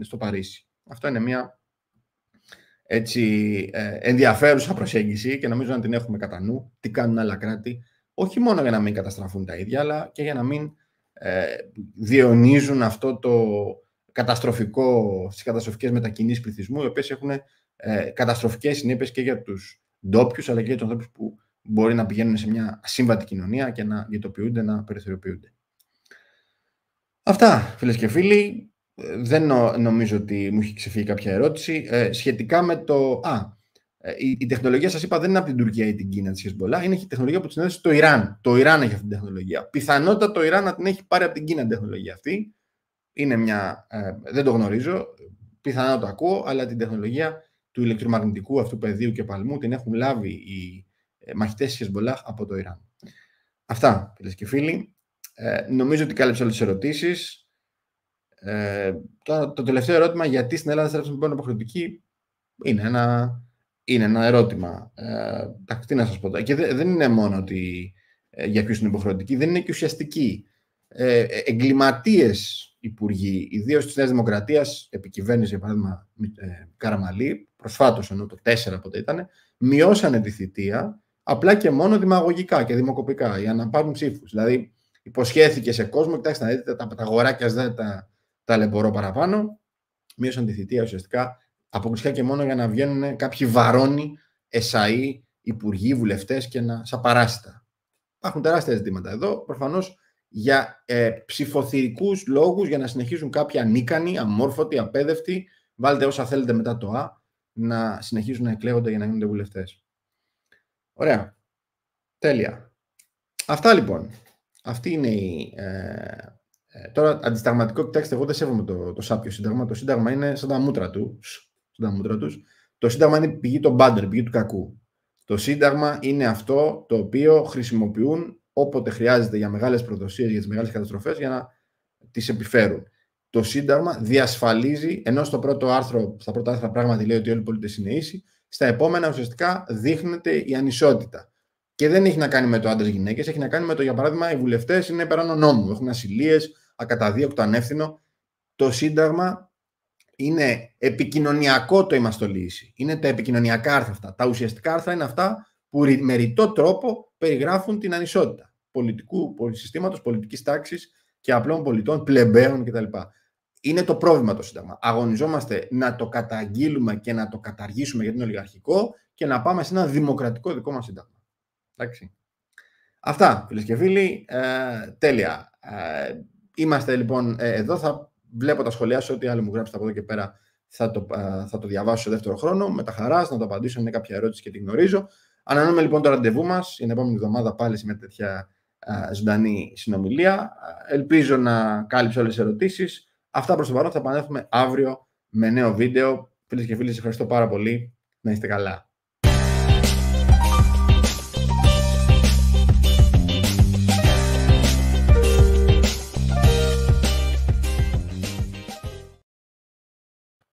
στο Παρίσι. Αυτό είναι μια έτσι, ε, ενδιαφέρουσα προσέγγιση και νομίζω να την έχουμε κατά νου. Τι κάνουν άλλα κράτη, όχι μόνο για να μην καταστραφούν τα ίδια, αλλά και για να μην ε, διονίζουν αυτό το καταστροφικό, τις καταστροφικές μετακινήσεις πληθυσμού, οι οποίες έχουν ε, καταστροφικές συνέπειες και για τους ντόπιους, αλλά και για τους ανθρώπους που μπορεί να πηγαίνουν σε μια ασύμβατη κοινωνία και να γετοποιούνται, να περιθωριοποιούνται. Αυτά, φίλες και φίλοι. Ε, δεν νομίζω ότι μου έχει ξεφύγει κάποια ερώτηση. σχετικά με το... Α, ε, η, τεχνολογία, σας είπα, δεν είναι από την Τουρκία ή την Κίνα της Χεσμολά, είναι η τεχνολογία που τη συνέδεσε το Ιράν. Το Ιράν έχει αυτή την τεχνολογία. Πιθανότατα το Ιράν να την έχει πάρει από την Κίνα την τεχνολογία αυτή. Είναι μια, ε, δεν το γνωρίζω, πιθανότατα το ακούω, αλλά την τεχνολογία του ηλεκτρομαγνητικού αυτού πεδίου και παλμού την έχουν λάβει οι ε, μαχητές της Χεσμολά από το Ιράν. Αυτά, φίλες και φίλοι. Ε, νομίζω ότι κάλυψα όλες τις ερωτήσεις. Ε, το, το τελευταίο ερώτημα, γιατί στην Ελλάδα στρέψαμε πάνω αποχρεωτική, είναι ένα είναι ένα ερώτημα. Ε, τι να σας πω. Και δεν είναι μόνο ότι ε, για ποιους είναι υποχρεωτικοί, δεν είναι και ουσιαστική. Ε, ε, εγκληματίες υπουργοί, ιδίως της Νέας Δημοκρατίας, επικυβέρνηση, για παράδειγμα, ε, Καραμαλή, προσφάτως ενώ το 4 ποτέ ήταν, μειώσανε τη θητεία απλά και μόνο δημαγωγικά και δημοκοπικά για να πάρουν ψήφους. Δηλαδή, υποσχέθηκε σε κόσμο, κοιτάξτε να δείτε τα, τα αγοράκια, δεν τα λεμπορώ παραπάνω. Μείωσαν τη θητεία ουσιαστικά αποκλειστικά και μόνο για να βγαίνουν κάποιοι βαρώνοι, εσαοί, υπουργοί, βουλευτές και να σα παράστα. Υπάρχουν τεράστια ζητήματα εδώ. Προφανώς για ε, ψηφοθυρικούς λόγους, για να συνεχίσουν κάποιοι ανίκανοι, αμόρφωτοι, απέδευτοι, βάλτε όσα θέλετε μετά το Α, να συνεχίσουν να εκλέγονται για να γίνονται βουλευτές. Ωραία. Τέλεια. Αυτά λοιπόν. Αυτή είναι η. Ε, ε τώρα, αντισταγματικό, κοιτάξτε, εγώ δεν σέβομαι το, το σάπιο σύνταγμα. Το σύνταγμα είναι σαν τα μούτρα του. Το Σύνταγμα είναι πηγή των πάντων, πηγή του κακού. Το Σύνταγμα είναι αυτό το οποίο χρησιμοποιούν όποτε χρειάζεται για μεγάλες προδοσίες, για τις μεγάλες καταστροφές, για να τις επιφέρουν. Το Σύνταγμα διασφαλίζει, ενώ στο πρώτο άρθρο, στα πρώτα άρθρα πράγματι λέει ότι όλοι οι πολίτες είναι ίσοι, στα επόμενα ουσιαστικά δείχνεται η ανισότητα. Και δεν έχει να κάνει με το άντρες γυναίκες, έχει να κάνει με το, για παράδειγμα, οι βουλευτές είναι υπεράνω νόμου. Έχουν ασυλίες, ακαταδίωκτο ανεύθυνο. Το Σύνταγμα είναι επικοινωνιακό το λύση. Είναι τα επικοινωνιακά άρθρα αυτά. Τα ουσιαστικά άρθρα είναι αυτά που με ρητό τρόπο περιγράφουν την ανισότητα πολιτικού συστήματο, πολιτικής τάξης και απλών πολιτών, πλεμπαίων κτλ. Είναι το πρόβλημα το Σύνταγμα. Αγωνιζόμαστε να το καταγγείλουμε και να το καταργήσουμε γιατί είναι ολιγαρχικό και να πάμε σε ένα δημοκρατικό δικό μας Σύνταγμα. Εντάξει. Αυτά, φίλες και φίλοι. Ε, τέλεια. Ε, είμαστε λοιπόν ε, εδώ. Θα βλέπω τα σχολιά σου, ό,τι άλλο μου γράψετε από εδώ και πέρα θα το, θα το διαβάσω σε δεύτερο χρόνο. Με τα χαράς να το απαντήσω αν είναι κάποια ερώτηση και την γνωρίζω. Ανανοούμε λοιπόν το ραντεβού μας για την επόμενη εβδομάδα πάλι σε μια τέτοια ζωντανή συνομιλία. Ελπίζω να κάλυψω όλες τις ερωτήσεις. Αυτά προς το παρόν. Θα επανέλθουμε αύριο με νέο βίντεο. Φίλες και φίλοι, σας ευχαριστώ πάρα πολύ. Να είστε καλά.